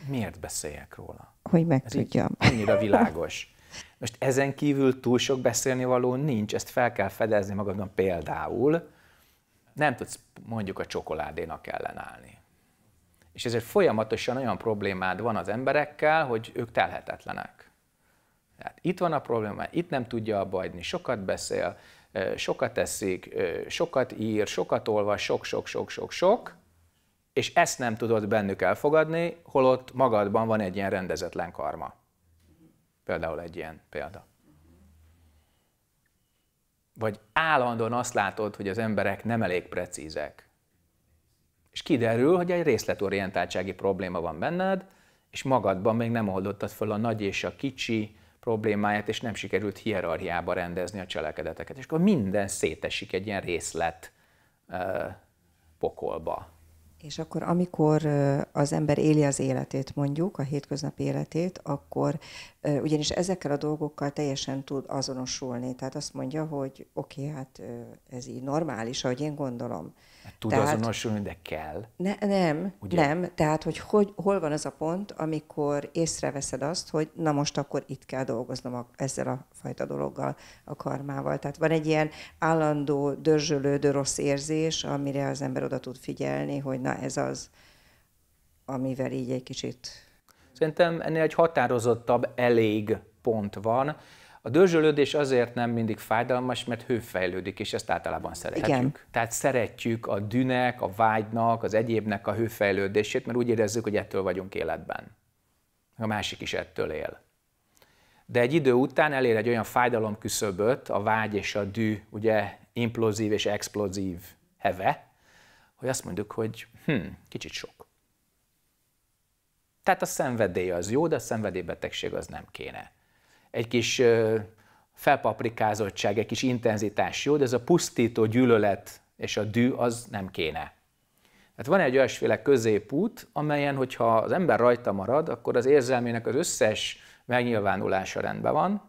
Miért beszéljek róla? hogy meg, Ez annyira világos. Most ezen kívül túl sok beszélni való nincs, ezt fel kell fedezni magadban. például. Nem tudsz mondjuk a csokoládénak ellenállni. És ezért folyamatosan olyan problémád van az emberekkel, hogy ők telhetetlenek. Tehát itt van a probléma, itt nem tudja abba adni, sokat beszél, sokat teszik, sokat ír, sokat olvas, sok-sok-sok-sok-sok, és ezt nem tudod bennük elfogadni, holott magadban van egy ilyen rendezetlen karma. Például egy ilyen példa. Vagy állandóan azt látod, hogy az emberek nem elég precízek. És kiderül, hogy egy részletorientáltsági probléma van benned, és magadban még nem oldottad fel a nagy és a kicsi problémáját, és nem sikerült hierarchiába rendezni a cselekedeteket. És akkor minden szétesik egy ilyen részlet uh, pokolba. És akkor, amikor az ember éli az életét, mondjuk, a hétköznapi életét, akkor ugyanis ezekkel a dolgokkal teljesen tud azonosulni. Tehát azt mondja, hogy oké, okay, hát ez így normális, ahogy én gondolom Hát tud tehát, azonosulni, de kell. Ne, nem, Ugye? nem. Tehát, hogy, hogy hol van az a pont, amikor észreveszed azt, hogy na most akkor itt kell dolgoznom a, ezzel a fajta dologgal, a karmával. Tehát van egy ilyen állandó, dörzsölődő rossz érzés, amire az ember oda tud figyelni, hogy na ez az, amivel így egy kicsit... Szerintem ennél egy határozottabb elég pont van, a dörzsölődés azért nem mindig fájdalmas, mert hőfejlődik, és ezt általában szeretjük. Igen. Tehát szeretjük a dűnek, a vágynak, az egyébnek a hőfejlődését, mert úgy érezzük, hogy ettől vagyunk életben. A másik is ettől él. De egy idő után elér egy olyan fájdalom küszöböt, a vágy és a dű, ugye implozív és explozív heve, hogy azt mondjuk, hogy hm, kicsit sok. Tehát a szenvedély az jó, de a szenvedélybetegség az nem kéne egy kis felpaprikázottság, egy kis intenzitás jó, de ez a pusztító gyűlölet és a dű az nem kéne. Tehát van egy olyasféle középút, amelyen, hogyha az ember rajta marad, akkor az érzelmének az összes megnyilvánulása rendben van,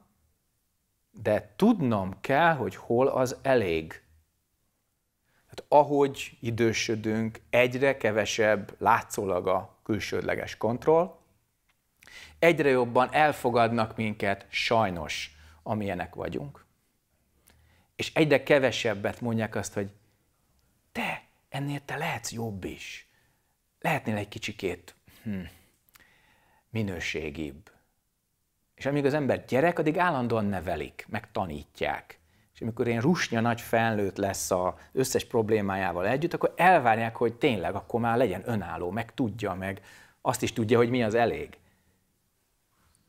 de tudnom kell, hogy hol az elég. Hát ahogy idősödünk, egyre kevesebb látszólag a külsődleges kontroll, Egyre jobban elfogadnak minket, sajnos, amilyenek vagyunk. És egyre kevesebbet mondják azt, hogy te, ennél te lehetsz jobb is. Lehetnél egy kicsikét hm, minőségibb. És amíg az ember gyerek, addig állandóan nevelik, meg tanítják. És amikor én rusnya nagy felnőtt lesz az összes problémájával együtt, akkor elvárják, hogy tényleg akkor már legyen önálló, meg tudja, meg azt is tudja, hogy mi az elég.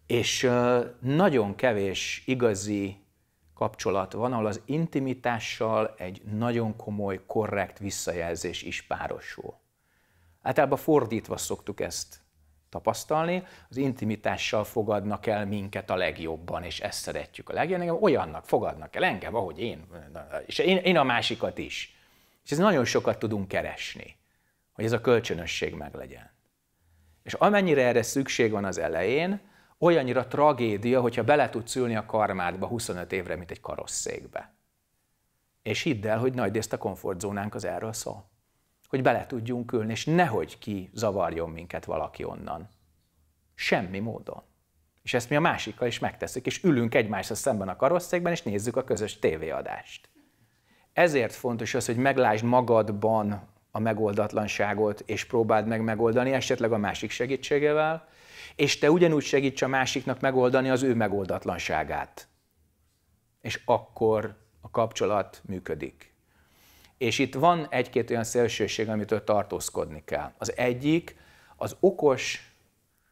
És nagyon kevés igazi kapcsolat van, ahol az intimitással egy nagyon komoly, korrekt visszajelzés is párosul. Általában fordítva szoktuk ezt tapasztalni, az intimitással fogadnak el minket a legjobban, és ezt szeretjük a legjobban, olyannak fogadnak el engem, ahogy én, és én, én a másikat is. És ez nagyon sokat tudunk keresni, hogy ez a kölcsönösség meglegyen. És amennyire erre szükség van az elején, olyannyira tragédia, hogyha bele tudsz ülni a karmádba 25 évre, mint egy karosszékbe. És hidd el, hogy nagy a komfortzónánk az erről szól. Hogy bele tudjunk ülni, és nehogy ki zavarjon minket valaki onnan. Semmi módon. És ezt mi a másikkal is megtesszük, és ülünk egymással szemben a karosszékben, és nézzük a közös tévéadást. Ezért fontos az, hogy meglásd magadban a megoldatlanságot, és próbáld meg megoldani, esetleg a másik segítségével, és te ugyanúgy segíts a másiknak megoldani az ő megoldatlanságát. És akkor a kapcsolat működik. És itt van egy-két olyan szélsőség, amitől tartózkodni kell. Az egyik az okos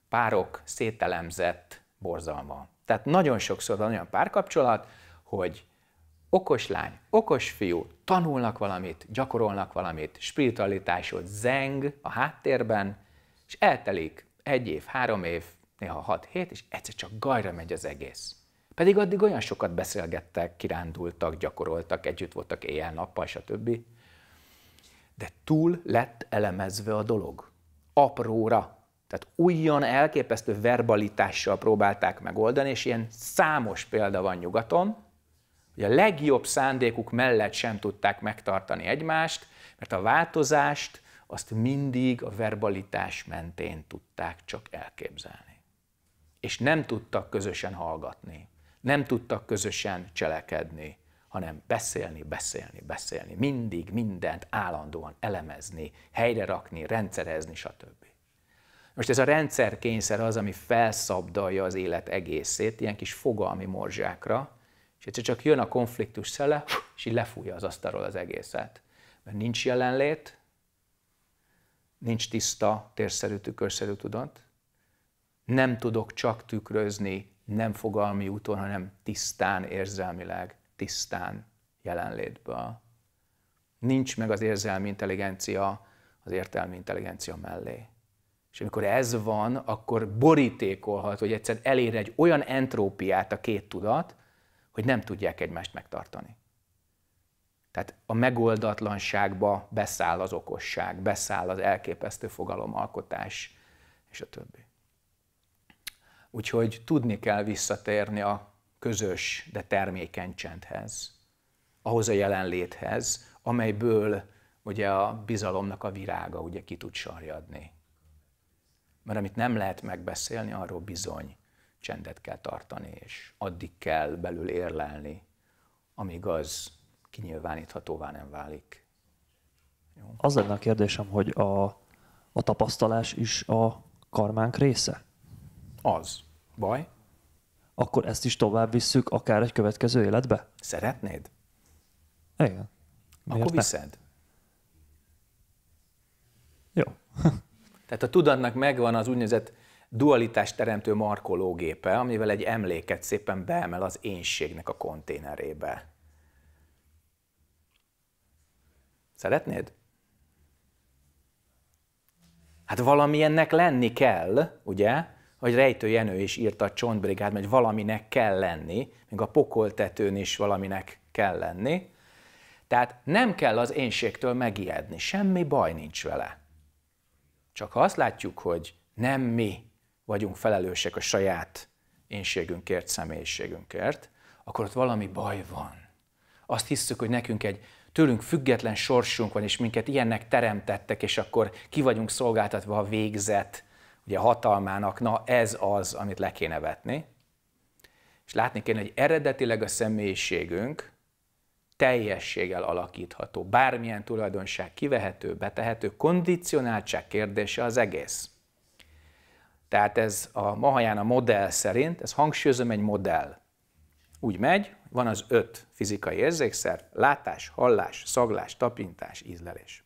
párok szételemzett borzalma. Tehát nagyon sokszor van olyan párkapcsolat, hogy okos lány, okos fiú tanulnak valamit, gyakorolnak valamit, spiritualitásod zeng a háttérben, és eltelik egy év, három év, néha hat, hét, és egyszer csak gajra megy az egész. Pedig addig olyan sokat beszélgettek, kirándultak, gyakoroltak, együtt voltak éjjel-nappal, stb. De túl lett elemezve a dolog. Apróra. Tehát olyan elképesztő verbalitással próbálták megoldani, és ilyen számos példa van nyugaton, hogy a legjobb szándékuk mellett sem tudták megtartani egymást, mert a változást azt mindig a verbalitás mentén tudták csak elképzelni. És nem tudtak közösen hallgatni, nem tudtak közösen cselekedni, hanem beszélni, beszélni, beszélni, mindig mindent állandóan elemezni, helyre rakni, rendszerezni, stb. Most ez a rendszerkényszer az, ami felszabdalja az élet egészét, ilyen kis fogalmi morzsákra, és egyszer csak jön a konfliktus szele, és így lefújja az asztalról az egészet. Mert nincs jelenlét, nincs tiszta, térszerű, tükörszerű tudat, nem tudok csak tükrözni nem fogalmi úton, hanem tisztán érzelmileg, tisztán jelenlétből. Nincs meg az érzelmi intelligencia az értelmi intelligencia mellé. És amikor ez van, akkor borítékolhat, hogy egyszer elér egy olyan entrópiát a két tudat, hogy nem tudják egymást megtartani. Tehát a megoldatlanságba beszáll az okosság, beszáll az elképesztő fogalomalkotás, és a többi. Úgyhogy tudni kell visszatérni a közös, de termékeny csendhez, ahhoz a jelenléthez, amelyből ugye a bizalomnak a virága ugye ki tud sarjadni. Mert amit nem lehet megbeszélni, arról bizony csendet kell tartani, és addig kell belül érlelni, amíg az kinyilváníthatóvá nem válik. Jó? Az lenne a kérdésem, hogy a, a tapasztalás is a karmánk része? Az. Baj? Akkor ezt is tovább visszük akár egy következő életbe? Szeretnéd? Igen. Miért Akkor viszed. Ne? Jó. Tehát a tudatnak megvan az úgynevezett dualitás teremtő markológépe, amivel egy emléket szépen beemel az énségnek a konténerébe. Szeretnéd? Hát valamilyennek lenni kell, ugye? Hogy Rejtő Jenő is írta a csontbrigád, hogy valaminek kell lenni, még a pokoltetőn is valaminek kell lenni. Tehát nem kell az énségtől megijedni, semmi baj nincs vele. Csak ha azt látjuk, hogy nem mi vagyunk felelősek a saját énségünkért, személyiségünkért, akkor ott valami baj van. Azt hiszük, hogy nekünk egy tőlünk független sorsunk van, és minket ilyennek teremtettek, és akkor ki vagyunk szolgáltatva a végzet, ugye hatalmának, na ez az, amit le kéne vetni. És látni kéne, hogy eredetileg a személyiségünk teljességgel alakítható. Bármilyen tulajdonság kivehető, betehető, kondicionáltság kérdése az egész. Tehát ez a Mahaján a modell szerint, ez hangsúlyozom, egy modell. Úgy megy, van az öt fizikai érzékszer, látás, hallás, szaglás, tapintás, ízlelés.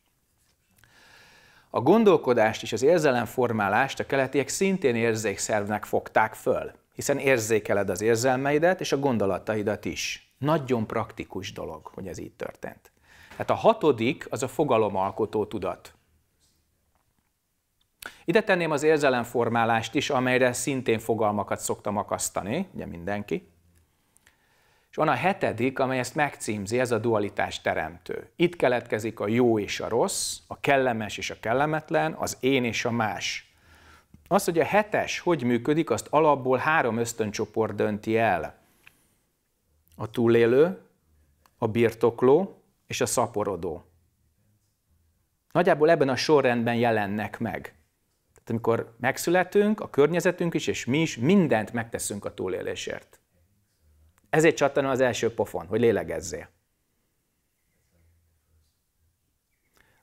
A gondolkodást és az érzelemformálást a keletiek szintén érzékszervnek fogták föl, hiszen érzékeled az érzelmeidet és a gondolataidat is. Nagyon praktikus dolog, hogy ez így történt. Tehát a hatodik az a fogalomalkotó tudat. Ide tenném az érzelemformálást is, amelyre szintén fogalmakat szoktam akasztani, ugye mindenki van a hetedik, amely ezt megcímzi, ez a dualitás teremtő. Itt keletkezik a jó és a rossz, a kellemes és a kellemetlen, az én és a más. Az, hogy a hetes hogy működik, azt alapból három ösztöncsoport dönti el. A túlélő, a birtokló és a szaporodó. Nagyjából ebben a sorrendben jelennek meg. Tehát amikor megszületünk, a környezetünk is, és mi is mindent megteszünk a túlélésért. Ezért csattan az első pofon, hogy lélegezzél.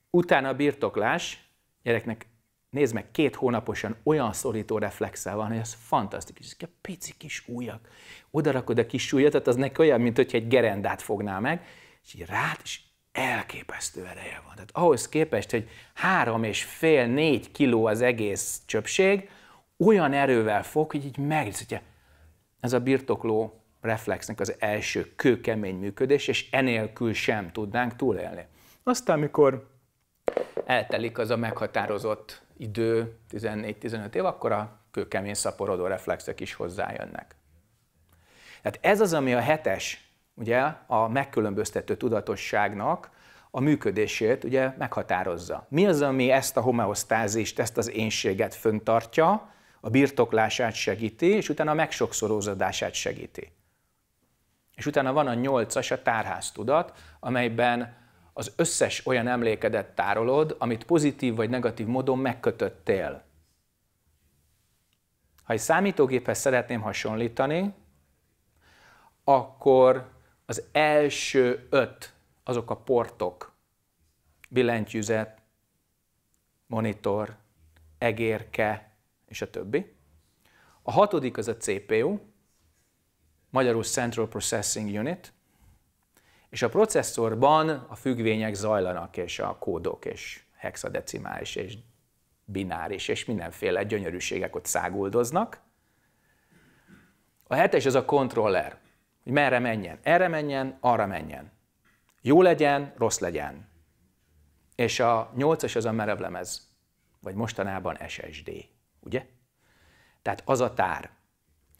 Utána a birtoklás, gyereknek nézd meg, két hónaposan olyan szorító reflexel van, hogy ez fantasztikus. Ezek a pici kis ujjak. Oda rakod a kis ujjat, tehát az neki olyan, mint hogyha egy gerendát fognál meg, és így rád, és elképesztő ereje van. Tehát ahhoz képest, hogy három és fél, négy kiló az egész csöpség, olyan erővel fog, hogy így megnéz, hogy ez a birtokló reflexnek az első kőkemény működés, és enélkül sem tudnánk túlélni. Aztán, amikor eltelik az a meghatározott idő, 14-15 év, akkor a kőkemény szaporodó reflexek is hozzájönnek. Tehát ez az, ami a hetes, ugye a megkülönböztető tudatosságnak a működését ugye meghatározza. Mi az, ami ezt a homeosztázist, ezt az énséget föntartja, a birtoklását segíti, és utána a megsokszorozódását segíti. És utána van a nyolcas, a tárháztudat, amelyben az összes olyan emlékedet tárolod, amit pozitív vagy negatív módon megkötöttél. Ha egy számítógéphez szeretném hasonlítani, akkor az első öt azok a portok, billentyűzet, monitor, egérke és a többi. A hatodik az a CPU, magyarul Central Processing Unit, és a processzorban a függvények zajlanak, és a kódok, és hexadecimális, és bináris, és mindenféle gyönyörűségek ott száguldoznak. A hetes az a kontroller, hogy merre menjen, erre menjen, arra menjen. Jó legyen, rossz legyen. És a nyolcas az a merevlemez, vagy mostanában SSD, ugye? Tehát az a tár,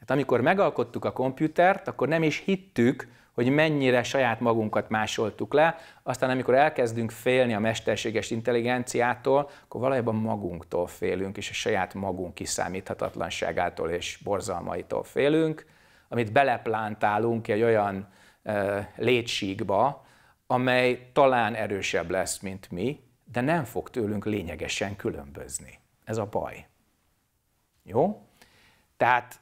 Hát amikor megalkottuk a komputert, akkor nem is hittük, hogy mennyire saját magunkat másoltuk le, aztán amikor elkezdünk félni a mesterséges intelligenciától, akkor valójában magunktól félünk, és a saját magunk kiszámíthatatlanságától és borzalmaitól félünk, amit beleplántálunk egy olyan e, amely talán erősebb lesz, mint mi, de nem fog tőlünk lényegesen különbözni. Ez a baj. Jó? Tehát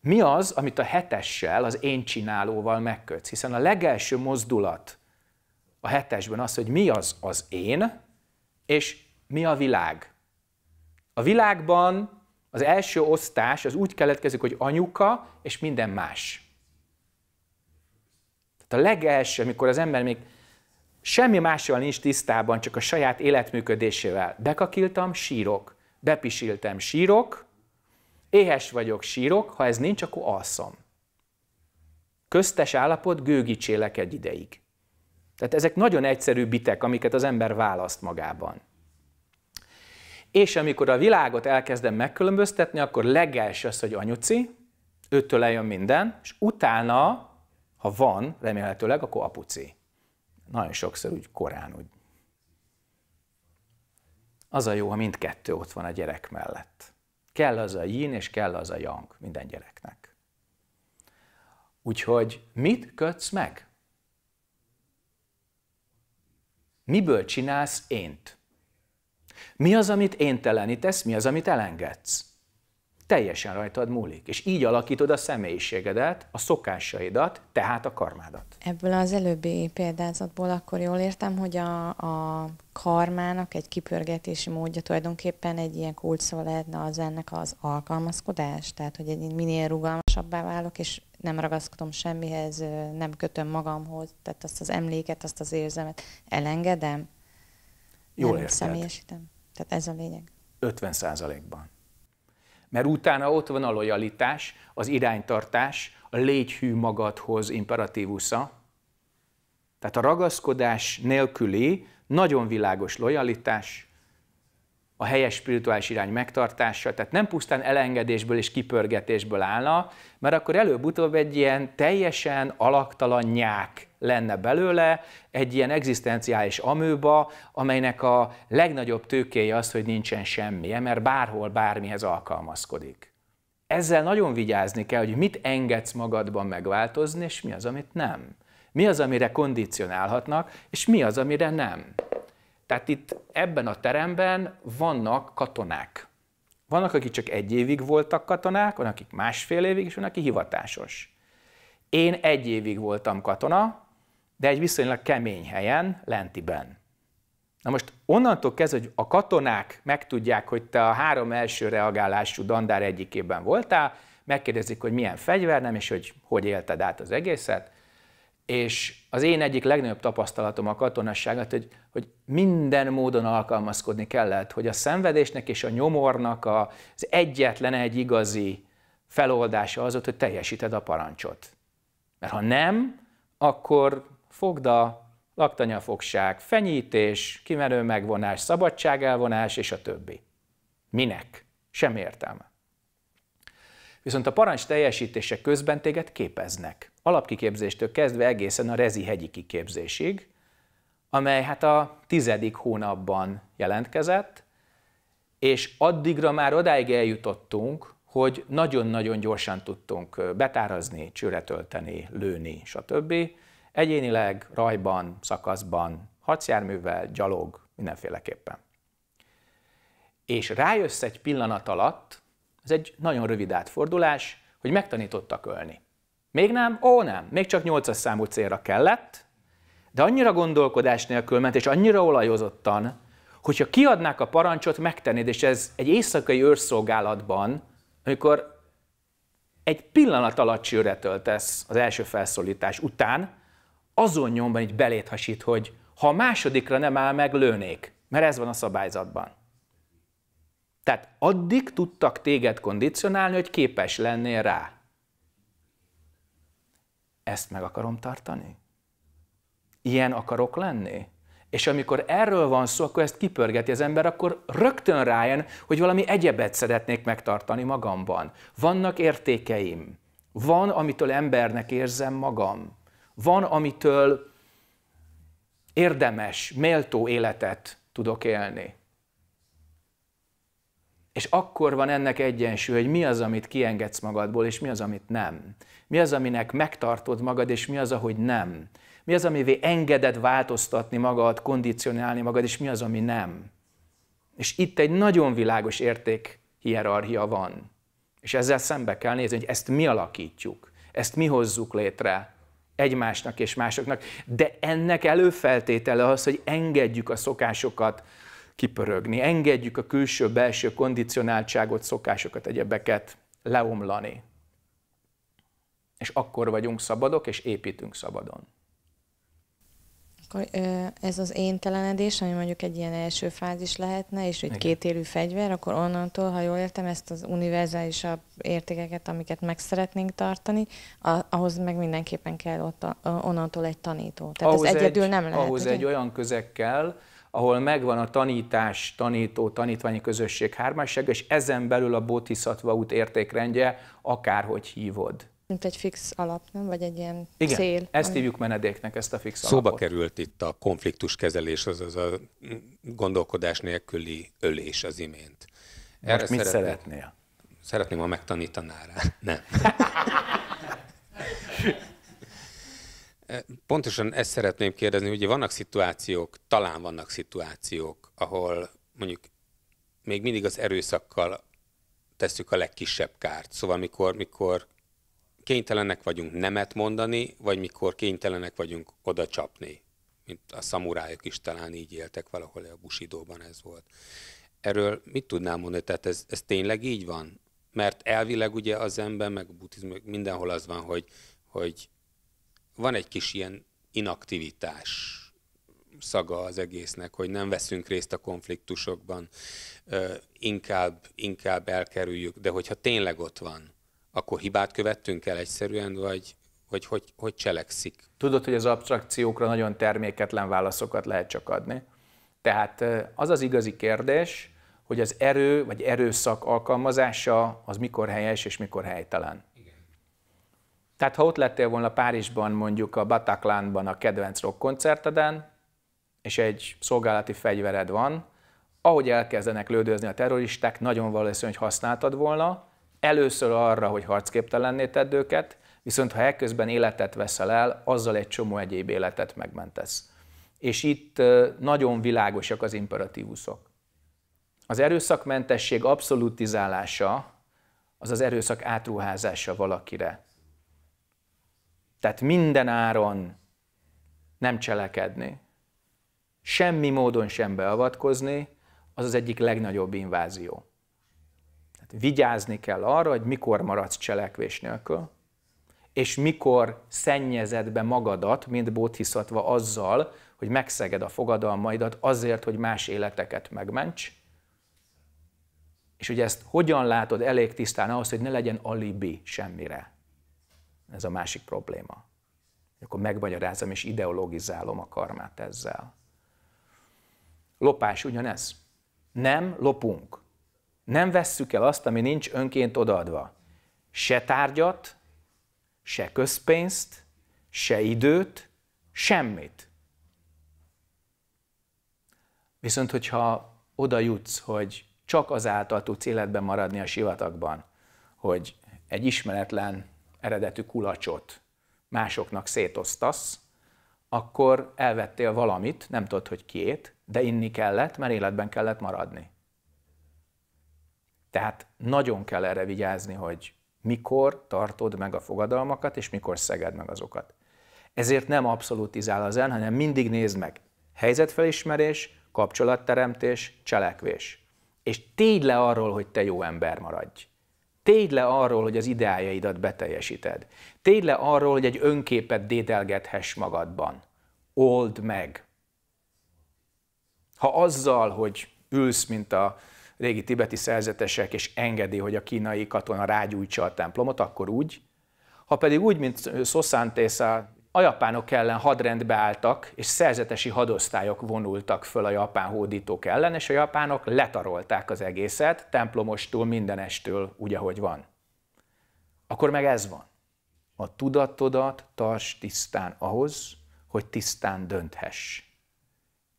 mi az, amit a hetessel, az én csinálóval megkötsz? Hiszen a legelső mozdulat a hetesben az, hogy mi az az én, és mi a világ. A világban az első osztás az úgy keletkezik, hogy anyuka és minden más. Tehát a legelső, amikor az ember még semmi mással nincs tisztában, csak a saját életműködésével. Bekakiltam, sírok. Bepisiltem, sírok Éhes vagyok, sírok, ha ez nincs, akkor alszom. Köztes állapot, gőgicsélek egy ideig. Tehát ezek nagyon egyszerű bitek, amiket az ember választ magában. És amikor a világot elkezdem megkülönböztetni, akkor legelső az, hogy anyuci, őtől eljön minden, és utána, ha van, remélhetőleg, akkor apuci. Nagyon sokszor úgy korán úgy. Az a jó, ha mindkettő ott van a gyerek mellett kell az a yin és kell az a yang minden gyereknek. Úgyhogy mit kötsz meg? Miből csinálsz ént? Mi az, amit éntelenítesz, mi az, amit elengedsz? teljesen rajtad múlik. És így alakítod a személyiségedet, a szokásaidat, tehát a karmádat. Ebből az előbbi példázatból akkor jól értem, hogy a, a karmának egy kipörgetési módja tulajdonképpen egy ilyen kulcsa lehetne az ennek az alkalmazkodás, tehát hogy egy minél rugalmasabbá válok, és nem ragaszkodom semmihez, nem kötöm magamhoz, tehát azt az emléket, azt az érzemet elengedem, jól nem érted. személyesítem. Tehát ez a lényeg. 50 százalékban. Mert utána ott van a lojalitás, az iránytartás, a hű magadhoz imperatívusza. Tehát a ragaszkodás nélküli nagyon világos lojalitás, a helyes spirituális irány megtartása, tehát nem pusztán elengedésből és kipörgetésből állna, mert akkor előbb-utóbb egy ilyen teljesen alaktalan nyák lenne belőle, egy ilyen egzisztenciális amőba, amelynek a legnagyobb tőkéje az, hogy nincsen semmi, mert bárhol bármihez alkalmazkodik. Ezzel nagyon vigyázni kell, hogy mit engedsz magadban megváltozni, és mi az, amit nem. Mi az, amire kondicionálhatnak, és mi az, amire nem. Tehát itt ebben a teremben vannak katonák. Vannak, akik csak egy évig voltak katonák, vannak, akik másfél évig, és van, aki hivatásos. Én egy évig voltam katona, de egy viszonylag kemény helyen, lentiben. Na most onnantól kezdve, hogy a katonák megtudják, hogy te a három első reagálású dandár egyikében voltál, megkérdezik, hogy milyen nem és hogy hogy élted át az egészet, és az én egyik legnagyobb tapasztalatom a katonasságot, hogy, hogy minden módon alkalmazkodni kellett, hogy a szenvedésnek és a nyomornak az egyetlen egy igazi feloldása az hogy teljesíted a parancsot. Mert ha nem, akkor fogda, laktanyafogság, fenyítés, kimenő megvonás, szabadságelvonás és a többi. Minek? Sem értelme. Viszont a parancs teljesítése közben téged képeznek alapkiképzéstől kezdve egészen a rezi hegyi kiképzésig, amely hát a tizedik hónapban jelentkezett, és addigra már odáig eljutottunk, hogy nagyon-nagyon gyorsan tudtunk betárazni, csőre tölteni, lőni, stb. Egyénileg, rajban, szakaszban, hadjárművel, gyalog, mindenféleképpen. És rájössz egy pillanat alatt, ez egy nagyon rövid átfordulás, hogy megtanítottak ölni. Még nem? Ó, nem. Még csak 8 számú célra kellett, de annyira gondolkodás nélkül ment, és annyira olajozottan, hogyha kiadnák a parancsot, megtennéd, és ez egy éjszakai őrszolgálatban, amikor egy pillanat alatt csőre töltesz az első felszólítás után, azon nyomban így beléthasít, hogy ha a másodikra nem áll meg, lőnék, mert ez van a szabályzatban. Tehát addig tudtak téged kondicionálni, hogy képes lennél rá. Ezt meg akarom tartani? Ilyen akarok lenni? És amikor erről van szó, akkor ezt kipörgeti az ember, akkor rögtön rájön, hogy valami egyebet szeretnék megtartani magamban. Vannak értékeim. Van, amitől embernek érzem magam. Van, amitől érdemes, méltó életet tudok élni. És akkor van ennek egyensúly, hogy mi az, amit kiengedsz magadból, és mi az, amit nem. Mi az, aminek megtartod magad, és mi az, ahogy nem? Mi az, amivé engeded változtatni magad, kondicionálni magad, és mi az, ami nem? És itt egy nagyon világos érték hierarchia van. És ezzel szembe kell nézni, hogy ezt mi alakítjuk, ezt mi hozzuk létre egymásnak és másoknak, de ennek előfeltétele az, hogy engedjük a szokásokat kipörögni, engedjük a külső-belső kondicionáltságot, szokásokat, egyebeket leomlani. És akkor vagyunk szabadok, és építünk szabadon. Akkor ez az én telenedés, ami mondjuk egy ilyen első fázis lehetne, és egy kétélű fegyver, akkor onnantól, ha jól értem, ezt az univerzálisabb értékeket, amiket meg szeretnénk tartani, ahhoz meg mindenképpen kell ott, onnantól egy tanító. Tehát ahhoz ez egyedül egy, nem lehet. Ahhoz ugye? egy olyan közeg kell, ahol megvan a tanítás, tanító, tanítványi közösség hármasság, és ezen belül a bodhisattva út értékrendje, akárhogy hívod. Mint egy fix alap, nem? Vagy egy ilyen Igen, cél. ezt hívjuk menedéknek, ezt a fix alapot. Szóba került itt a konfliktus az az a gondolkodás nélküli ölés az imént. Erre Most mit szeretnél? szeretnél? Szeretném, ha megtanítaná rá. Nem. Pontosan ezt szeretném kérdezni, hogy vannak szituációk, talán vannak szituációk, ahol mondjuk még mindig az erőszakkal tesszük a legkisebb kárt. Szóval mikor, mikor kénytelenek vagyunk nemet mondani, vagy mikor kénytelenek vagyunk oda csapni. Mint a szamurájok is talán így éltek valahol, a busidóban ez volt. Erről mit tudnál mondani? Tehát ez, ez tényleg így van? Mert elvileg ugye az ember, meg a buddhizmus, mindenhol az van, hogy, hogy van egy kis ilyen inaktivitás szaga az egésznek, hogy nem veszünk részt a konfliktusokban, inkább, inkább elkerüljük, de hogyha tényleg ott van, akkor hibát követtünk el egyszerűen, vagy, vagy hogy, hogy cselekszik? Tudod, hogy az abstrakciókra nagyon terméketlen válaszokat lehet csak adni. Tehát az az igazi kérdés, hogy az erő vagy erőszak alkalmazása az mikor helyes és mikor helytelen. Igen. Tehát ha ott lettél volna Párizsban mondjuk a Bataclanban a kedvenc rock koncerteden, és egy szolgálati fegyvered van, ahogy elkezdenek lődözni a terroristák, nagyon valószínű, hogy használtad volna, Először arra, hogy harcképtelenné tedd őket, viszont ha ekközben életet veszel el, azzal egy csomó egyéb életet megmentesz. És itt nagyon világosak az imperatívuszok. Az erőszakmentesség abszolutizálása az az erőszak átruházása valakire. Tehát minden áron nem cselekedni, semmi módon sem beavatkozni, az az egyik legnagyobb invázió vigyázni kell arra, hogy mikor maradsz cselekvés nélkül, és mikor szennyezed be magadat, mint bóthiszatva azzal, hogy megszeged a fogadalmaidat azért, hogy más életeket megments, és hogy ezt hogyan látod elég tisztán ahhoz, hogy ne legyen alibi semmire. Ez a másik probléma. Akkor megmagyarázom és ideologizálom a karmát ezzel. Lopás ugyanez. Nem lopunk nem vesszük el azt, ami nincs önként odaadva. Se tárgyat, se közpénzt, se időt, semmit. Viszont, hogyha oda jutsz, hogy csak azáltal tudsz életben maradni a sivatagban, hogy egy ismeretlen eredetű kulacsot másoknak szétosztasz, akkor elvettél valamit, nem tudod, hogy kiét, de inni kellett, mert életben kellett maradni. Tehát nagyon kell erre vigyázni, hogy mikor tartod meg a fogadalmakat, és mikor szeged meg azokat. Ezért nem abszolútizál az el, hanem mindig nézd meg. Helyzetfelismerés, kapcsolatteremtés, cselekvés. És tégy le arról, hogy te jó ember maradj. Tégy le arról, hogy az ideájaidat beteljesíted. Tégy le arról, hogy egy önképet dédelgethess magadban. Old meg. Ha azzal, hogy ülsz, mint a régi tibeti szerzetesek, és engedi, hogy a kínai katona rágyújtsa a templomot, akkor úgy. Ha pedig úgy, mint Szoszántésza, a japánok ellen hadrendbe álltak, és szerzetesi hadosztályok vonultak föl a japán hódítók ellen, és a japánok letarolták az egészet, templomostól, mindenestől, úgy, ahogy van. Akkor meg ez van. A tudatodat tarts tisztán ahhoz, hogy tisztán dönthess.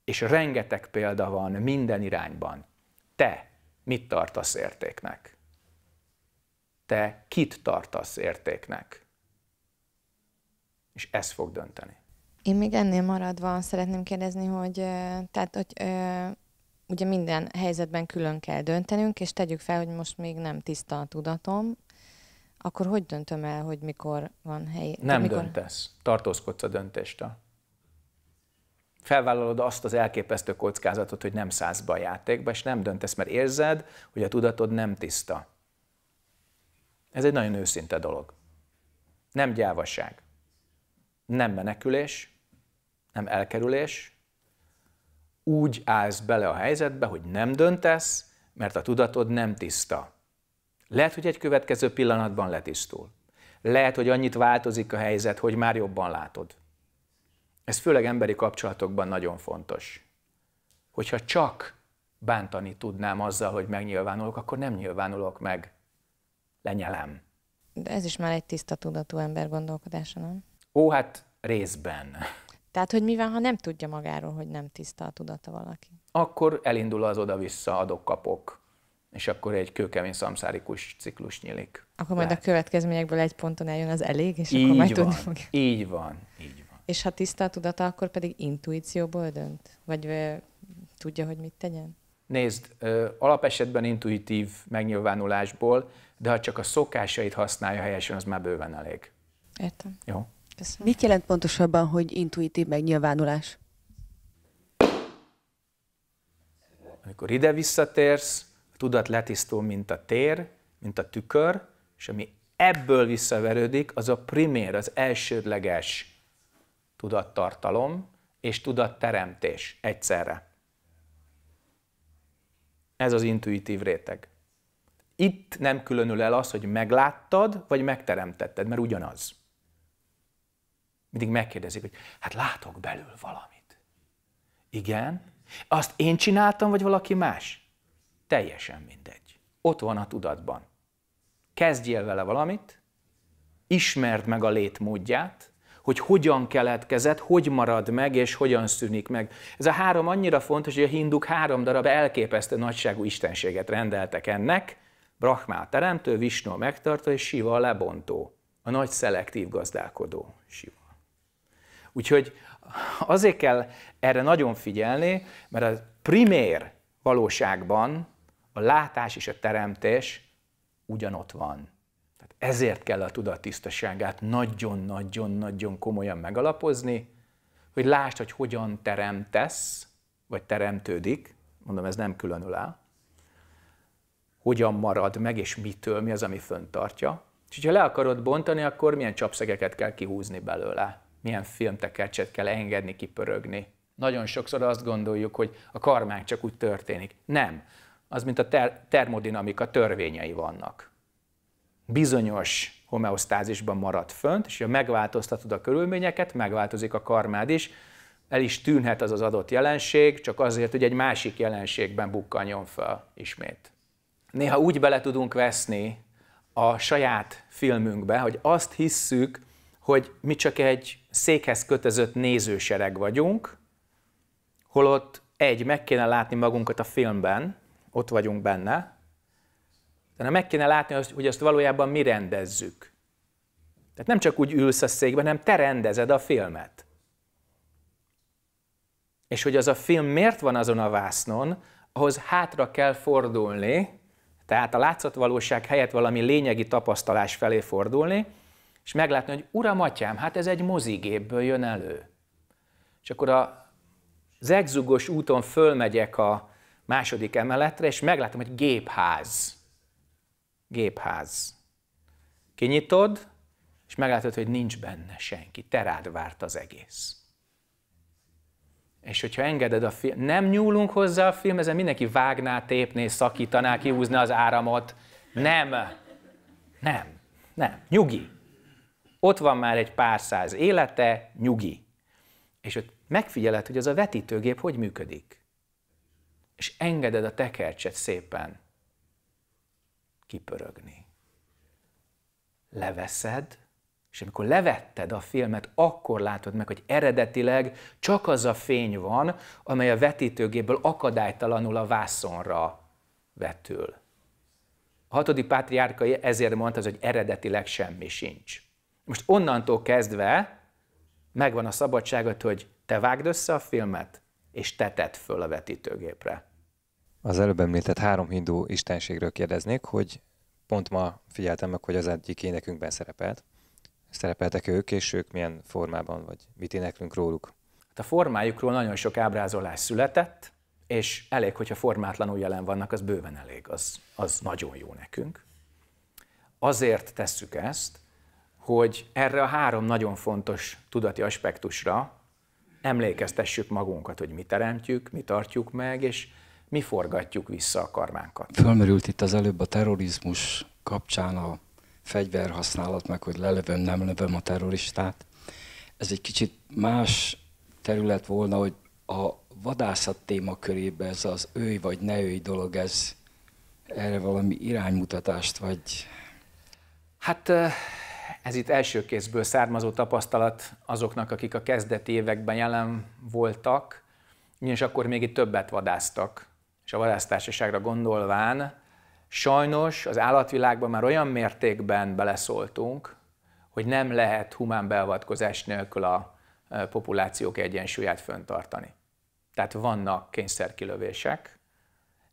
És rengeteg példa van minden irányban. Te mit tartasz értéknek? Te kit tartasz értéknek? És ez fog dönteni. Én még ennél maradva szeretném kérdezni, hogy, tehát, hogy ugye minden helyzetben külön kell döntenünk, és tegyük fel, hogy most még nem tiszta a tudatom, akkor hogy döntöm el, hogy mikor van hely? Nem mikor... döntesz. Tartózkodsz a döntéstől felvállalod azt az elképesztő kockázatot, hogy nem szállsz be a játékba, és nem döntesz, mert érzed, hogy a tudatod nem tiszta. Ez egy nagyon őszinte dolog. Nem gyávaság. Nem menekülés, nem elkerülés. Úgy állsz bele a helyzetbe, hogy nem döntesz, mert a tudatod nem tiszta. Lehet, hogy egy következő pillanatban letisztul. Lehet, hogy annyit változik a helyzet, hogy már jobban látod. Ez főleg emberi kapcsolatokban nagyon fontos. Hogyha csak bántani tudnám azzal, hogy megnyilvánulok, akkor nem nyilvánulok meg. Lenyelem. De ez is már egy tiszta tudatú ember gondolkodása, nem? Ó, hát részben. Tehát, hogy mi van, ha nem tudja magáról, hogy nem tiszta a tudata valaki? Akkor elindul az oda-vissza adok-kapok, és akkor egy kőkemény szamszárikus ciklus nyílik. Akkor majd Lehet. a következményekből egy ponton eljön az elég, és így akkor majd van, tudni fogja. Így van, így van. És ha tiszta a tudata, akkor pedig intuícióból dönt? Vagy ö, tudja, hogy mit tegyen? Nézd, ö, alapesetben intuitív megnyilvánulásból, de ha csak a szokásait használja helyesen, az már bőven elég. Értem. Jó. Köszönöm. Mit jelent pontosabban, hogy intuitív megnyilvánulás? Amikor ide visszatérsz, a tudat letisztul, mint a tér, mint a tükör, és ami ebből visszaverődik, az a primér, az elsődleges tudattartalom és tudatteremtés egyszerre. Ez az intuitív réteg. Itt nem különül el az, hogy megláttad, vagy megteremtetted, mert ugyanaz. Mindig megkérdezik, hogy hát látok belül valamit. Igen. Azt én csináltam, vagy valaki más? Teljesen mindegy. Ott van a tudatban. Kezdjél vele valamit, ismerd meg a létmódját, hogy hogyan keletkezett, hogy marad meg, és hogyan szűnik meg. Ez a három annyira fontos, hogy a hinduk három darab elképesztő nagyságú istenséget rendeltek ennek, Brahmá teremtő, a megtartó, és Siva a lebontó, a nagy szelektív gazdálkodó Siva. Úgyhogy azért kell erre nagyon figyelni, mert a primér valóságban a látás és a teremtés ugyanott van. Ezért kell a tudat tisztaságát nagyon-nagyon-nagyon komolyan megalapozni, hogy lásd, hogy hogyan teremtesz, vagy teremtődik, mondom, ez nem különül áll, hogyan marad meg, és mitől, mi az, ami föntartja. És ha le akarod bontani, akkor milyen csapszegeket kell kihúzni belőle, milyen filmtekercset kell engedni, kipörögni. Nagyon sokszor azt gondoljuk, hogy a karmák csak úgy történik. Nem. Az, mint a ter- termodinamika törvényei vannak bizonyos homeosztázisban marad fönt, és ha megváltoztatod a körülményeket, megváltozik a karmád is, el is tűnhet az az adott jelenség, csak azért, hogy egy másik jelenségben bukkanjon fel ismét. Néha úgy bele tudunk veszni a saját filmünkbe, hogy azt hisszük, hogy mi csak egy székhez kötözött nézősereg vagyunk, holott egy, meg kéne látni magunkat a filmben, ott vagyunk benne, hanem meg kéne látni, hogy azt valójában mi rendezzük. Tehát nem csak úgy ülsz a székben, hanem te rendezed a filmet. És hogy az a film miért van azon a vásznon, ahhoz hátra kell fordulni, tehát a látszatvalóság helyett valami lényegi tapasztalás felé fordulni, és meglátni, hogy uram, atyám, hát ez egy mozigépből jön elő. És akkor a zegzugos úton fölmegyek a második emeletre, és meglátom, hogy gépház gépház. Kinyitod, és meglátod, hogy nincs benne senki. Te rád várt az egész. És hogyha engeded a film, nem nyúlunk hozzá a filmhez, mindenki vágná, tépné, szakítaná, kihúzna az áramot. Nem. Nem. Nem. Nyugi. Ott van már egy pár száz élete, nyugi. És ott megfigyeled, hogy az a vetítőgép hogy működik. És engeded a tekercset szépen kipörögni. Leveszed, és amikor levetted a filmet, akkor látod meg, hogy eredetileg csak az a fény van, amely a vetítőgéből akadálytalanul a vászonra vetül. A hatodik pátriárka ezért mondta, az, hogy eredetileg semmi sincs. Most onnantól kezdve megvan a szabadságot, hogy te vágd össze a filmet, és te tedd föl a vetítőgépre az előbb említett három hindu istenségről kérdeznék, hogy pont ma figyeltem meg, hogy az egyik énekünkben szerepelt. Szerepeltek ők, és ők milyen formában, vagy mit éneklünk róluk? Hát a formájukról nagyon sok ábrázolás született, és elég, hogyha formátlanul jelen vannak, az bőven elég, az, az nagyon jó nekünk. Azért tesszük ezt, hogy erre a három nagyon fontos tudati aspektusra emlékeztessük magunkat, hogy mi teremtjük, mi tartjuk meg, és mi forgatjuk vissza a karmánkat. Fölmerült itt az előbb a terrorizmus kapcsán a fegyverhasználat, meg hogy lelövöm, nem lövöm a terroristát. Ez egy kicsit más terület volna, hogy a vadászat témakörében ez az őj vagy ne őj dolog, ez erre valami iránymutatást vagy... Hát ez itt első kézből származó tapasztalat azoknak, akik a kezdeti években jelen voltak, és akkor még itt többet vadáztak és a vadásztársaságra gondolván, sajnos az állatvilágban már olyan mértékben beleszóltunk, hogy nem lehet humán beavatkozás nélkül a populációk egyensúlyát föntartani. Tehát vannak kényszerkilövések,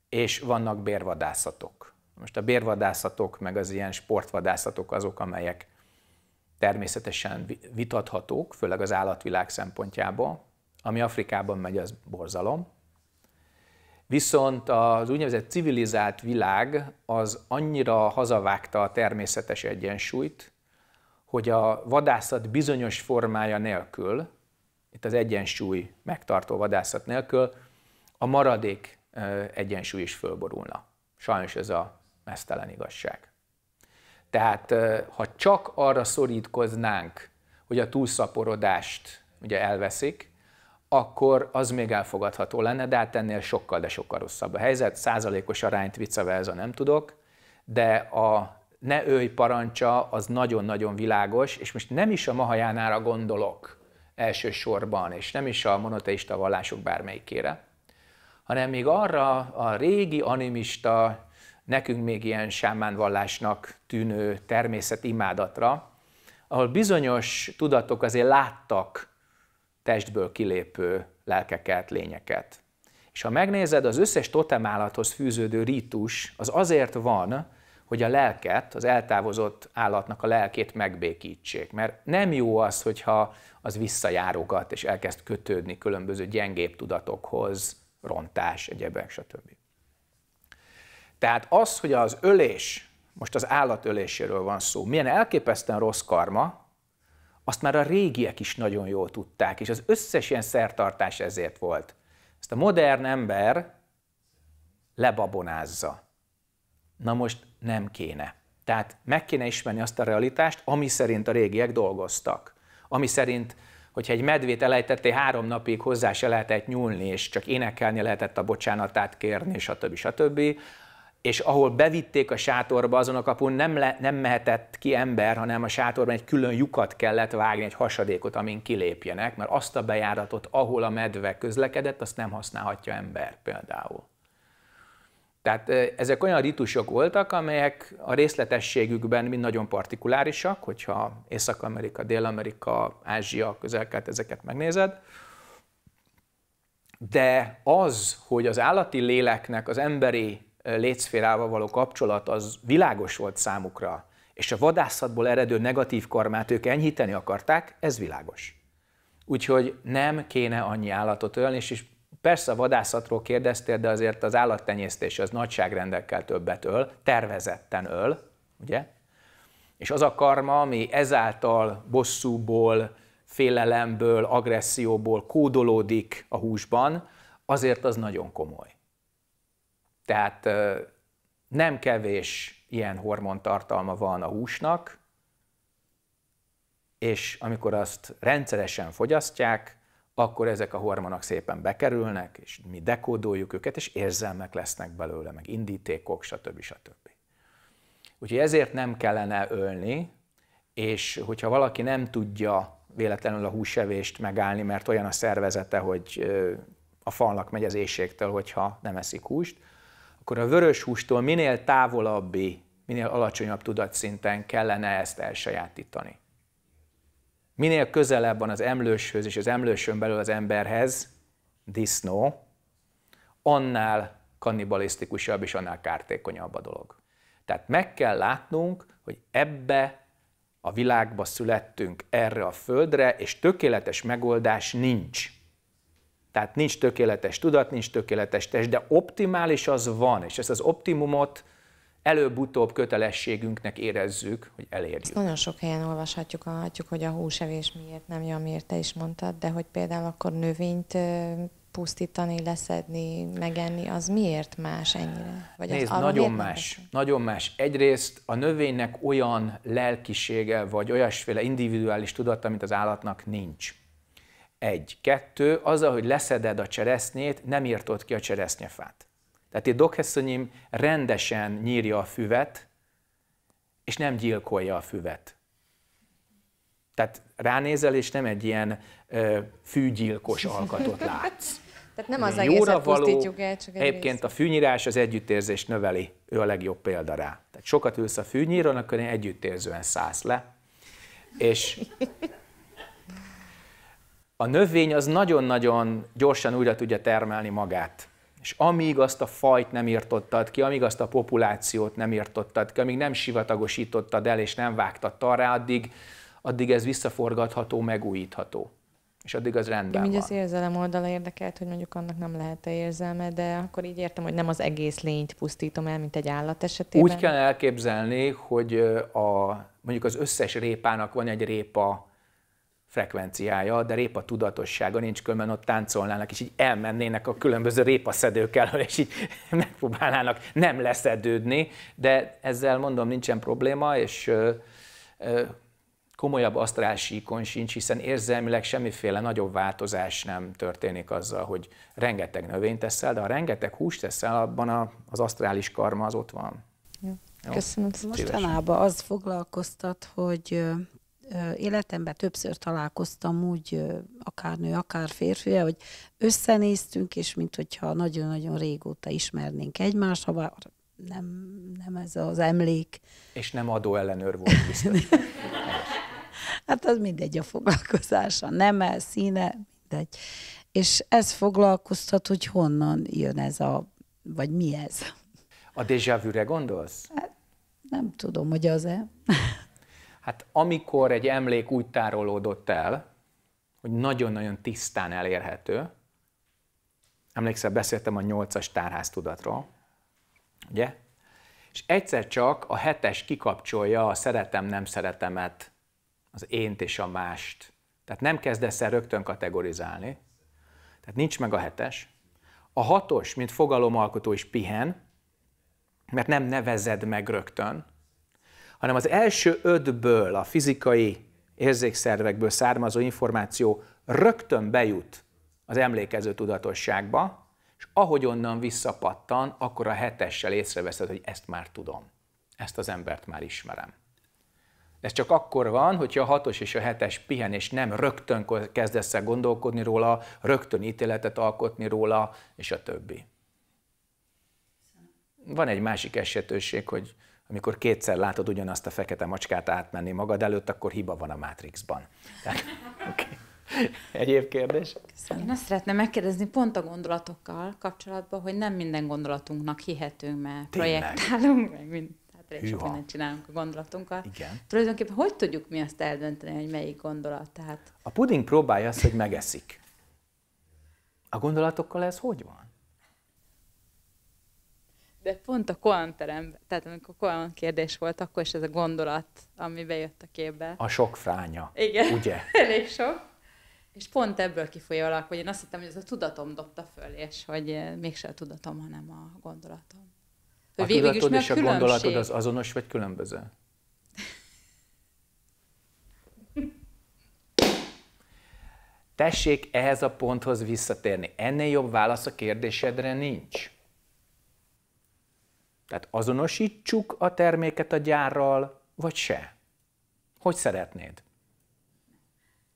és vannak bérvadászatok. Most a bérvadászatok, meg az ilyen sportvadászatok azok, amelyek természetesen vitathatók, főleg az állatvilág szempontjából. Ami Afrikában megy, az borzalom, Viszont az úgynevezett civilizált világ az annyira hazavágta a természetes egyensúlyt, hogy a vadászat bizonyos formája nélkül, itt az egyensúly megtartó vadászat nélkül, a maradék egyensúly is fölborulna. Sajnos ez a mesztelen igazság. Tehát ha csak arra szorítkoznánk, hogy a túlszaporodást ugye elveszik, akkor az még elfogadható lenne, de hát ennél sokkal, de sokkal rosszabb a helyzet. Százalékos arányt vice versa nem tudok, de a ne őj parancsa az nagyon-nagyon világos, és most nem is a Mahajánára gondolok elsősorban, és nem is a monoteista vallások bármelyikére, hanem még arra a régi animista, nekünk még ilyen sámán vallásnak tűnő természet imádatra, ahol bizonyos tudatok azért láttak testből kilépő lelkeket, lényeket. És ha megnézed, az összes totemállathoz fűződő rítus az azért van, hogy a lelket, az eltávozott állatnak a lelkét megbékítsék. Mert nem jó az, hogyha az visszajárogat és elkezd kötődni különböző gyengébb tudatokhoz, rontás, egyebek, stb. Tehát az, hogy az ölés, most az állat van szó, milyen elképesztően rossz karma, azt már a régiek is nagyon jól tudták, és az összes ilyen szertartás ezért volt. Ezt a modern ember lebabonázza. Na most nem kéne. Tehát meg kéne ismerni azt a realitást, ami szerint a régiek dolgoztak. Ami szerint, hogyha egy medvét elejtettél, három napig hozzá se lehetett nyúlni, és csak énekelni lehetett a bocsánatát kérni, stb. stb. stb és ahol bevitték a sátorba, azon a kapun nem, le, nem mehetett ki ember, hanem a sátorban egy külön lyukat kellett vágni, egy hasadékot, amin kilépjenek, mert azt a bejáratot, ahol a medve közlekedett, azt nem használhatja ember például. Tehát ezek olyan ritusok voltak, amelyek a részletességükben mind nagyon partikulárisak, hogyha Észak-Amerika, Dél-Amerika, Ázsia, közel ezeket megnézed, de az, hogy az állati léleknek az emberi létszférával való kapcsolat az világos volt számukra, és a vadászatból eredő negatív karmát ők enyhíteni akarták, ez világos. Úgyhogy nem kéne annyi állatot ölni, és persze a vadászatról kérdeztél, de azért az állattenyésztés az nagyságrendekkel többet öl, tervezetten öl, ugye? És az a karma, ami ezáltal bosszúból, félelemből, agresszióból kódolódik a húsban, azért az nagyon komoly. Tehát nem kevés ilyen hormontartalma van a húsnak, és amikor azt rendszeresen fogyasztják, akkor ezek a hormonok szépen bekerülnek, és mi dekódoljuk őket, és érzelmek lesznek belőle, meg indítékok, stb. stb. Úgyhogy ezért nem kellene ölni, és hogyha valaki nem tudja véletlenül a húsevést megállni, mert olyan a szervezete, hogy a falnak megy az éjségtől, hogyha nem eszik húst, akkor a vörös hústól minél távolabbi, minél alacsonyabb tudatszinten kellene ezt elsajátítani. Minél közelebb van az emlőshöz és az emlősön belül az emberhez, disznó, annál kannibalisztikusabb és annál kártékonyabb a dolog. Tehát meg kell látnunk, hogy ebbe a világba születtünk, erre a földre, és tökéletes megoldás nincs. Tehát nincs tökéletes tudat, nincs tökéletes test, de optimális az van, és ezt az optimumot előbb-utóbb kötelességünknek érezzük, hogy elérjük. Ezt nagyon sok helyen olvashatjuk, hallhatjuk, hogy a húsevés miért nem jó, miért te is mondtad, de hogy például akkor növényt pusztítani, leszedni, megenni, az miért más ennyire? Vagy Nézd, az, nagyon más. Beszél? Nagyon más. Egyrészt a növénynek olyan lelkisége, vagy olyasféle individuális tudata, mint az állatnak nincs. Egy. Kettő, az, hogy leszeded a cseresznyét, nem írtod ki a cseresznyefát. Tehát itt Dokhesszonyim rendesen nyírja a füvet, és nem gyilkolja a füvet. Tehát ránézel, és nem egy ilyen ö, fűgyilkos alkatot látsz. Tehát nem az egészet való, pusztítjuk el, csak egy Egyébként a fűnyírás az együttérzést növeli, ő a legjobb példa rá. Tehát sokat ülsz a fűnyíron, akkor együttérzően szállsz le, és a növény az nagyon-nagyon gyorsan újra tudja termelni magát. És amíg azt a fajt nem írtottad ki, amíg azt a populációt nem írtottad ki, amíg nem sivatagosítottad el és nem vágtattad rá, addig, addig ez visszaforgatható, megújítható. És addig az rendben Én van. az érzelem oldala érdekelt, hogy mondjuk annak nem lehet-e érzelme, de akkor így értem, hogy nem az egész lényt pusztítom el, mint egy állat esetében. Úgy kell elképzelni, hogy a, mondjuk az összes répának van egy répa frekvenciája, de répa tudatossága nincs, különben ott táncolnának, és így elmennének a különböző répaszedőkkel, és így megpróbálnának nem leszedődni, de ezzel mondom, nincsen probléma, és ö, ö, komolyabb asztrálsíkon sincs, hiszen érzelmileg semmiféle nagyobb változás nem történik azzal, hogy rengeteg növényt teszel, de ha rengeteg húst teszel, abban az asztrális karma az ott van. Jó. Köszönöm szépen. Mostanában az foglalkoztat, hogy életemben többször találkoztam úgy, akár nő, akár férfi, hogy összenéztünk, és mint hogyha nagyon-nagyon régóta ismernénk egymást, ha bár nem, nem ez az emlék. És nem ellenőr volt biztos. hát az mindegy a foglalkozása, el, színe, mindegy. És ez foglalkoztat, hogy honnan jön ez a, vagy mi ez. A déjà vu-re gondolsz? Hát, nem tudom, hogy az-e. Hát amikor egy emlék úgy tárolódott el, hogy nagyon-nagyon tisztán elérhető, emlékszel, beszéltem a nyolcas tárház tudatról, ugye? És egyszer csak a hetes kikapcsolja a szeretem, nem szeretemet, az ént és a mást. Tehát nem kezdesz el rögtön kategorizálni. Tehát nincs meg a hetes. A hatos, mint fogalomalkotó is pihen, mert nem nevezed meg rögtön, hanem az első ötből, a fizikai érzékszervekből származó információ rögtön bejut az emlékező tudatosságba, és ahogy onnan visszapattan, akkor a hetessel észreveszed, hogy ezt már tudom, ezt az embert már ismerem. Ez csak akkor van, hogyha a hatos és a hetes pihen, és nem rögtön kezdesz el gondolkodni róla, rögtön ítéletet alkotni róla, és a többi. Van egy másik esetőség, hogy amikor kétszer látod ugyanazt a fekete macskát átmenni magad előtt, akkor hiba van a Matrixban. okay. Egyéb kérdés? Köszönöm. Én azt szeretném megkérdezni pont a gondolatokkal kapcsolatban, hogy nem minden gondolatunknak hihetünk, mert Tényleg? projektálunk, meg mind, tehát sok mindent csinálunk a gondolatunkkal. Igen. Tulajdonképpen hogy tudjuk mi azt eldönteni, hogy melyik gondolat? Tehát... A puding próbálja azt, hogy megeszik. A gondolatokkal ez hogy van? de pont a koan teremben, tehát amikor koan kérdés volt, akkor is ez a gondolat, ami bejött a képbe. A sok fránya, Igen, ugye? elég sok. És pont ebből kifolyólag, hogy én azt hittem, hogy ez a tudatom dobta föl, és hogy eh, mégsem a tudatom, hanem a gondolatom. Hogy a végül tudatod is, és a különbség... gondolatod az azonos vagy különböző? Tessék ehhez a ponthoz visszatérni. Ennél jobb válasz a kérdésedre nincs. Tehát azonosítsuk a terméket a gyárral, vagy se? Hogy szeretnéd?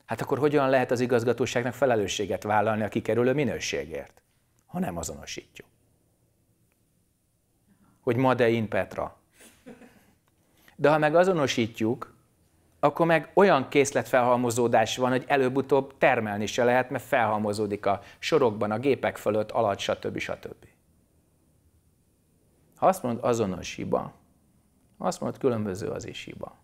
Hát akkor hogyan lehet az igazgatóságnak felelősséget vállalni a kikerülő minőségért, ha nem azonosítjuk? Hogy ma de in Petra. De ha meg azonosítjuk, akkor meg olyan készletfelhalmozódás van, hogy előbb-utóbb termelni se lehet, mert felhalmozódik a sorokban, a gépek fölött, alatt, stb. stb. Ha azt mondod, azonos hiba, azt mondod, különböző az is hiba.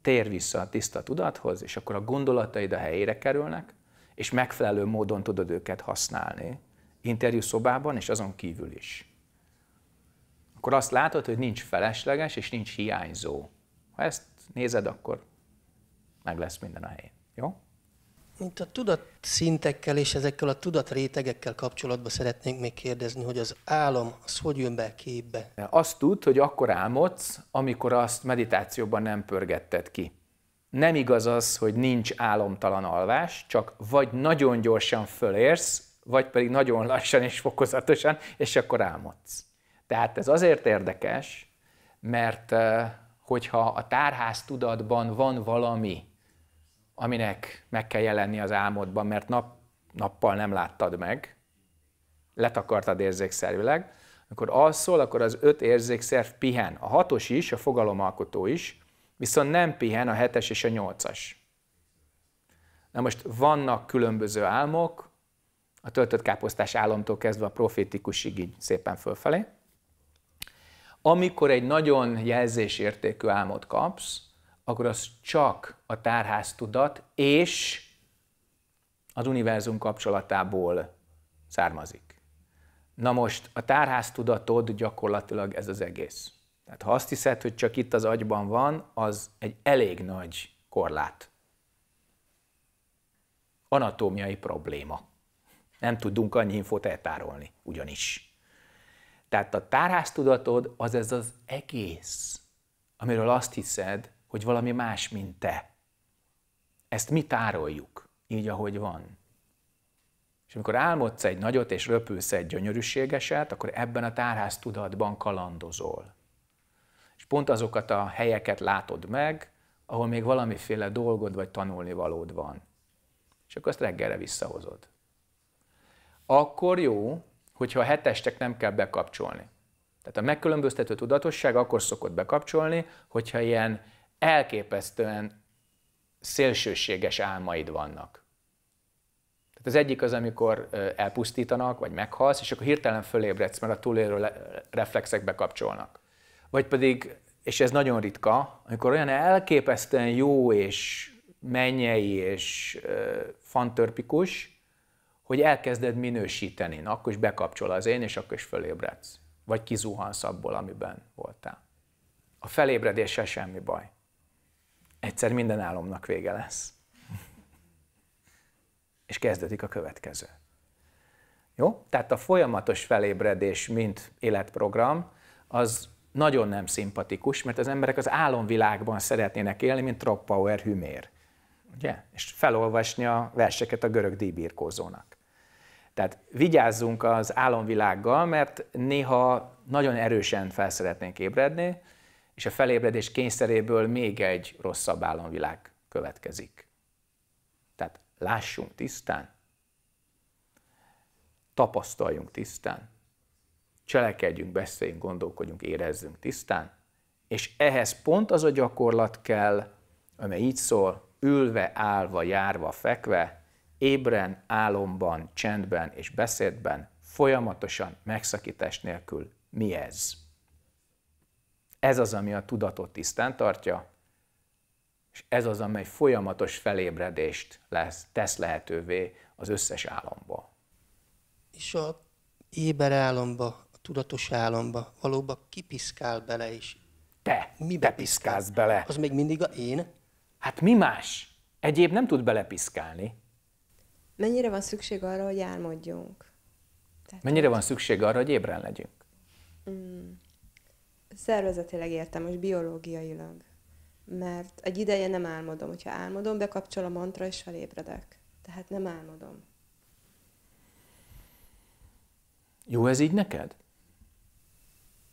Tér vissza a tiszta tudathoz, és akkor a gondolataid a helyére kerülnek, és megfelelő módon tudod őket használni, interjú szobában és azon kívül is. Akkor azt látod, hogy nincs felesleges és nincs hiányzó. Ha ezt nézed, akkor meg lesz minden a helyén. Jó? Mint a tudatszintekkel és ezekkel a tudatrétegekkel kapcsolatban szeretnénk még kérdezni, hogy az álom, az hogy jön be képbe? Azt tud, hogy akkor álmodsz, amikor azt meditációban nem pörgetted ki. Nem igaz az, hogy nincs álomtalan alvás, csak vagy nagyon gyorsan fölérsz, vagy pedig nagyon lassan és fokozatosan, és akkor álmodsz. Tehát ez azért érdekes, mert eh, hogyha a tárház tudatban van valami, aminek meg kell jelenni az álmodban, mert nap, nappal nem láttad meg, letakartad érzékszervileg, Akkor alszol, akkor az öt érzékszerv pihen. A hatos is, a fogalomalkotó is, viszont nem pihen a hetes és a nyolcas. Na most vannak különböző álmok, a töltött káposztás álomtól kezdve a profétikusig így szépen fölfelé. Amikor egy nagyon jelzésértékű álmot kapsz, akkor az csak a tárház tudat és az univerzum kapcsolatából származik. Na most a tárház tudatod gyakorlatilag ez az egész. Tehát ha azt hiszed, hogy csak itt az agyban van, az egy elég nagy korlát. Anatómiai probléma. Nem tudunk annyi infót eltárolni, ugyanis. Tehát a tárháztudatod az ez az egész, amiről azt hiszed, hogy valami más, mint te. Ezt mi tároljuk, így ahogy van. És amikor álmodsz egy nagyot, és röpülsz egy gyönyörűségeset, akkor ebben a tárház tudatban kalandozol. És pont azokat a helyeket látod meg, ahol még valamiféle dolgod vagy tanulni valód van. És akkor azt reggelre visszahozod. Akkor jó, hogyha a hetestek nem kell bekapcsolni. Tehát a megkülönböztető tudatosság akkor szokott bekapcsolni, hogyha ilyen elképesztően szélsőséges álmaid vannak. Tehát az egyik az, amikor elpusztítanak, vagy meghalsz, és akkor hirtelen fölébredsz, mert a túlélő reflexek bekapcsolnak. Vagy pedig, és ez nagyon ritka, amikor olyan elképesztően jó és mennyei és fantörpikus, hogy elkezded minősíteni. Na, akkor is bekapcsol az én, és akkor is fölébredsz. Vagy kizuhansz abból, amiben voltál. A felébredéssel semmi baj egyszer minden álomnak vége lesz. És kezdődik a következő. Jó? Tehát a folyamatos felébredés, mint életprogram, az nagyon nem szimpatikus, mert az emberek az álomvilágban szeretnének élni, mint Troppauer hümér. Ugye? És felolvasni a verseket a görög díjbírkózónak. Tehát vigyázzunk az álomvilággal, mert néha nagyon erősen felszeretnénk ébredni, és a felébredés kényszeréből még egy rosszabb államvilág következik. Tehát lássunk tisztán, tapasztaljunk tisztán, cselekedjünk, beszéljünk, gondolkodjunk, érezzünk tisztán, és ehhez pont az a gyakorlat kell, amely így szól, ülve, állva, járva, fekve, ébren, álomban, csendben és beszédben, folyamatosan, megszakítás nélkül. Mi ez? Ez az, ami a tudatot tisztán tartja, és ez az, amely folyamatos felébredést lesz, tesz lehetővé az összes álomba. És a éber álomba, a tudatos álomba valóban kipiszkál bele is. Te, mi te piszkálsz bele. Az még mindig a én? Hát mi más? Egyéb nem tud belepiszkálni. Mennyire van szükség arra, hogy álmodjunk? Tehát Mennyire van szükség arra, hogy ébren legyünk? Mm szervezetileg értem, és biológiailag. Mert egy ideje nem álmodom. Hogyha álmodom, bekapcsol a mantra, és felébredek. Tehát nem álmodom. Jó ez így neked?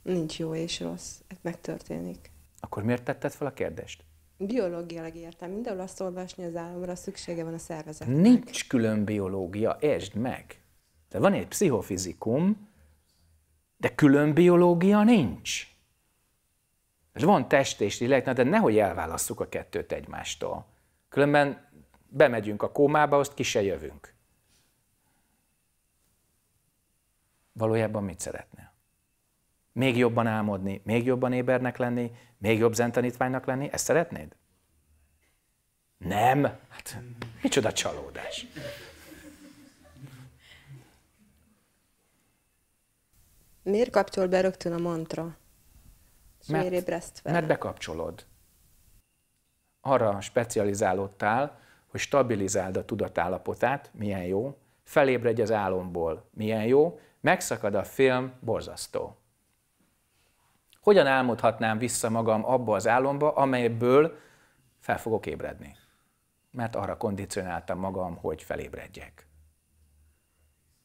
Nincs jó és rossz. Ez megtörténik. Akkor miért tetted fel a kérdést? Biológiailag értem. Mindenhol azt olvasni az álomra, szüksége van a szervezetnek. Nincs külön biológia, értsd meg. De van egy pszichofizikum, de külön biológia nincs. És van test és lélek, de nehogy elválasszuk a kettőt egymástól. Különben bemegyünk a kómába, azt ki se jövünk. Valójában mit szeretnél? Még jobban álmodni, még jobban ébernek lenni, még jobb zentanítványnak lenni? Ezt szeretnéd? Nem? Hát, micsoda csalódás. Miért kapcsol be rögtön a mantra? mert, mert bekapcsolod. Arra specializálódtál, hogy stabilizáld a tudatállapotát, milyen jó, felébredj az álomból, milyen jó, megszakad a film, borzasztó. Hogyan álmodhatnám vissza magam abba az álomba, amelyből fel fogok ébredni? Mert arra kondicionáltam magam, hogy felébredjek.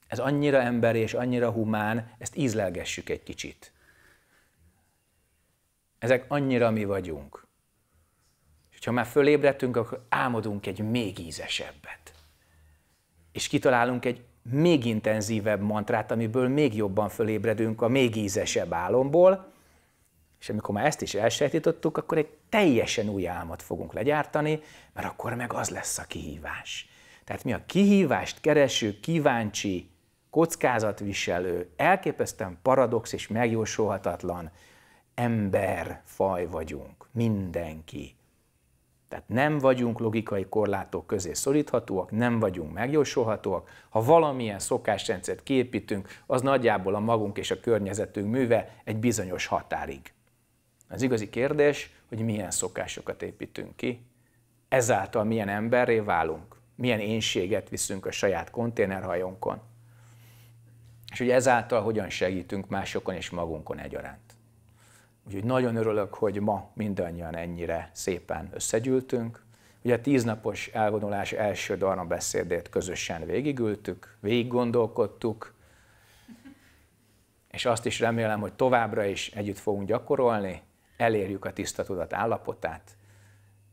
Ez annyira emberi és annyira humán, ezt ízlelgessük egy kicsit. Ezek annyira mi vagyunk. És ha már fölébredtünk, akkor álmodunk egy még ízesebbet. És kitalálunk egy még intenzívebb mantrát, amiből még jobban fölébredünk a még ízesebb álomból, és amikor már ezt is elsejtítottuk, akkor egy teljesen új álmat fogunk legyártani, mert akkor meg az lesz a kihívás. Tehát mi a kihívást kereső, kíváncsi, kockázatviselő, elképesztően paradox és megjósolhatatlan emberfaj vagyunk, mindenki. Tehát nem vagyunk logikai korlátok közé szoríthatóak, nem vagyunk megjósolhatóak. Ha valamilyen szokásrendszert kiépítünk, az nagyjából a magunk és a környezetünk műve egy bizonyos határig. Az igazi kérdés, hogy milyen szokásokat építünk ki, ezáltal milyen emberré válunk, milyen énséget viszünk a saját konténerhajónkon, és hogy ezáltal hogyan segítünk másokon és magunkon egyaránt. Úgyhogy nagyon örülök, hogy ma mindannyian ennyire szépen összegyűltünk. Ugye a tíznapos elvonulás első darna beszédét közösen végigültük, végiggondolkodtuk, és azt is remélem, hogy továbbra is együtt fogunk gyakorolni, elérjük a tiszta tudat állapotát,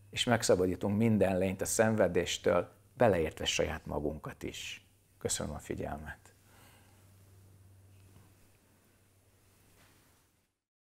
és megszabadítunk minden lényt a szenvedéstől, beleértve saját magunkat is. Köszönöm a figyelmet!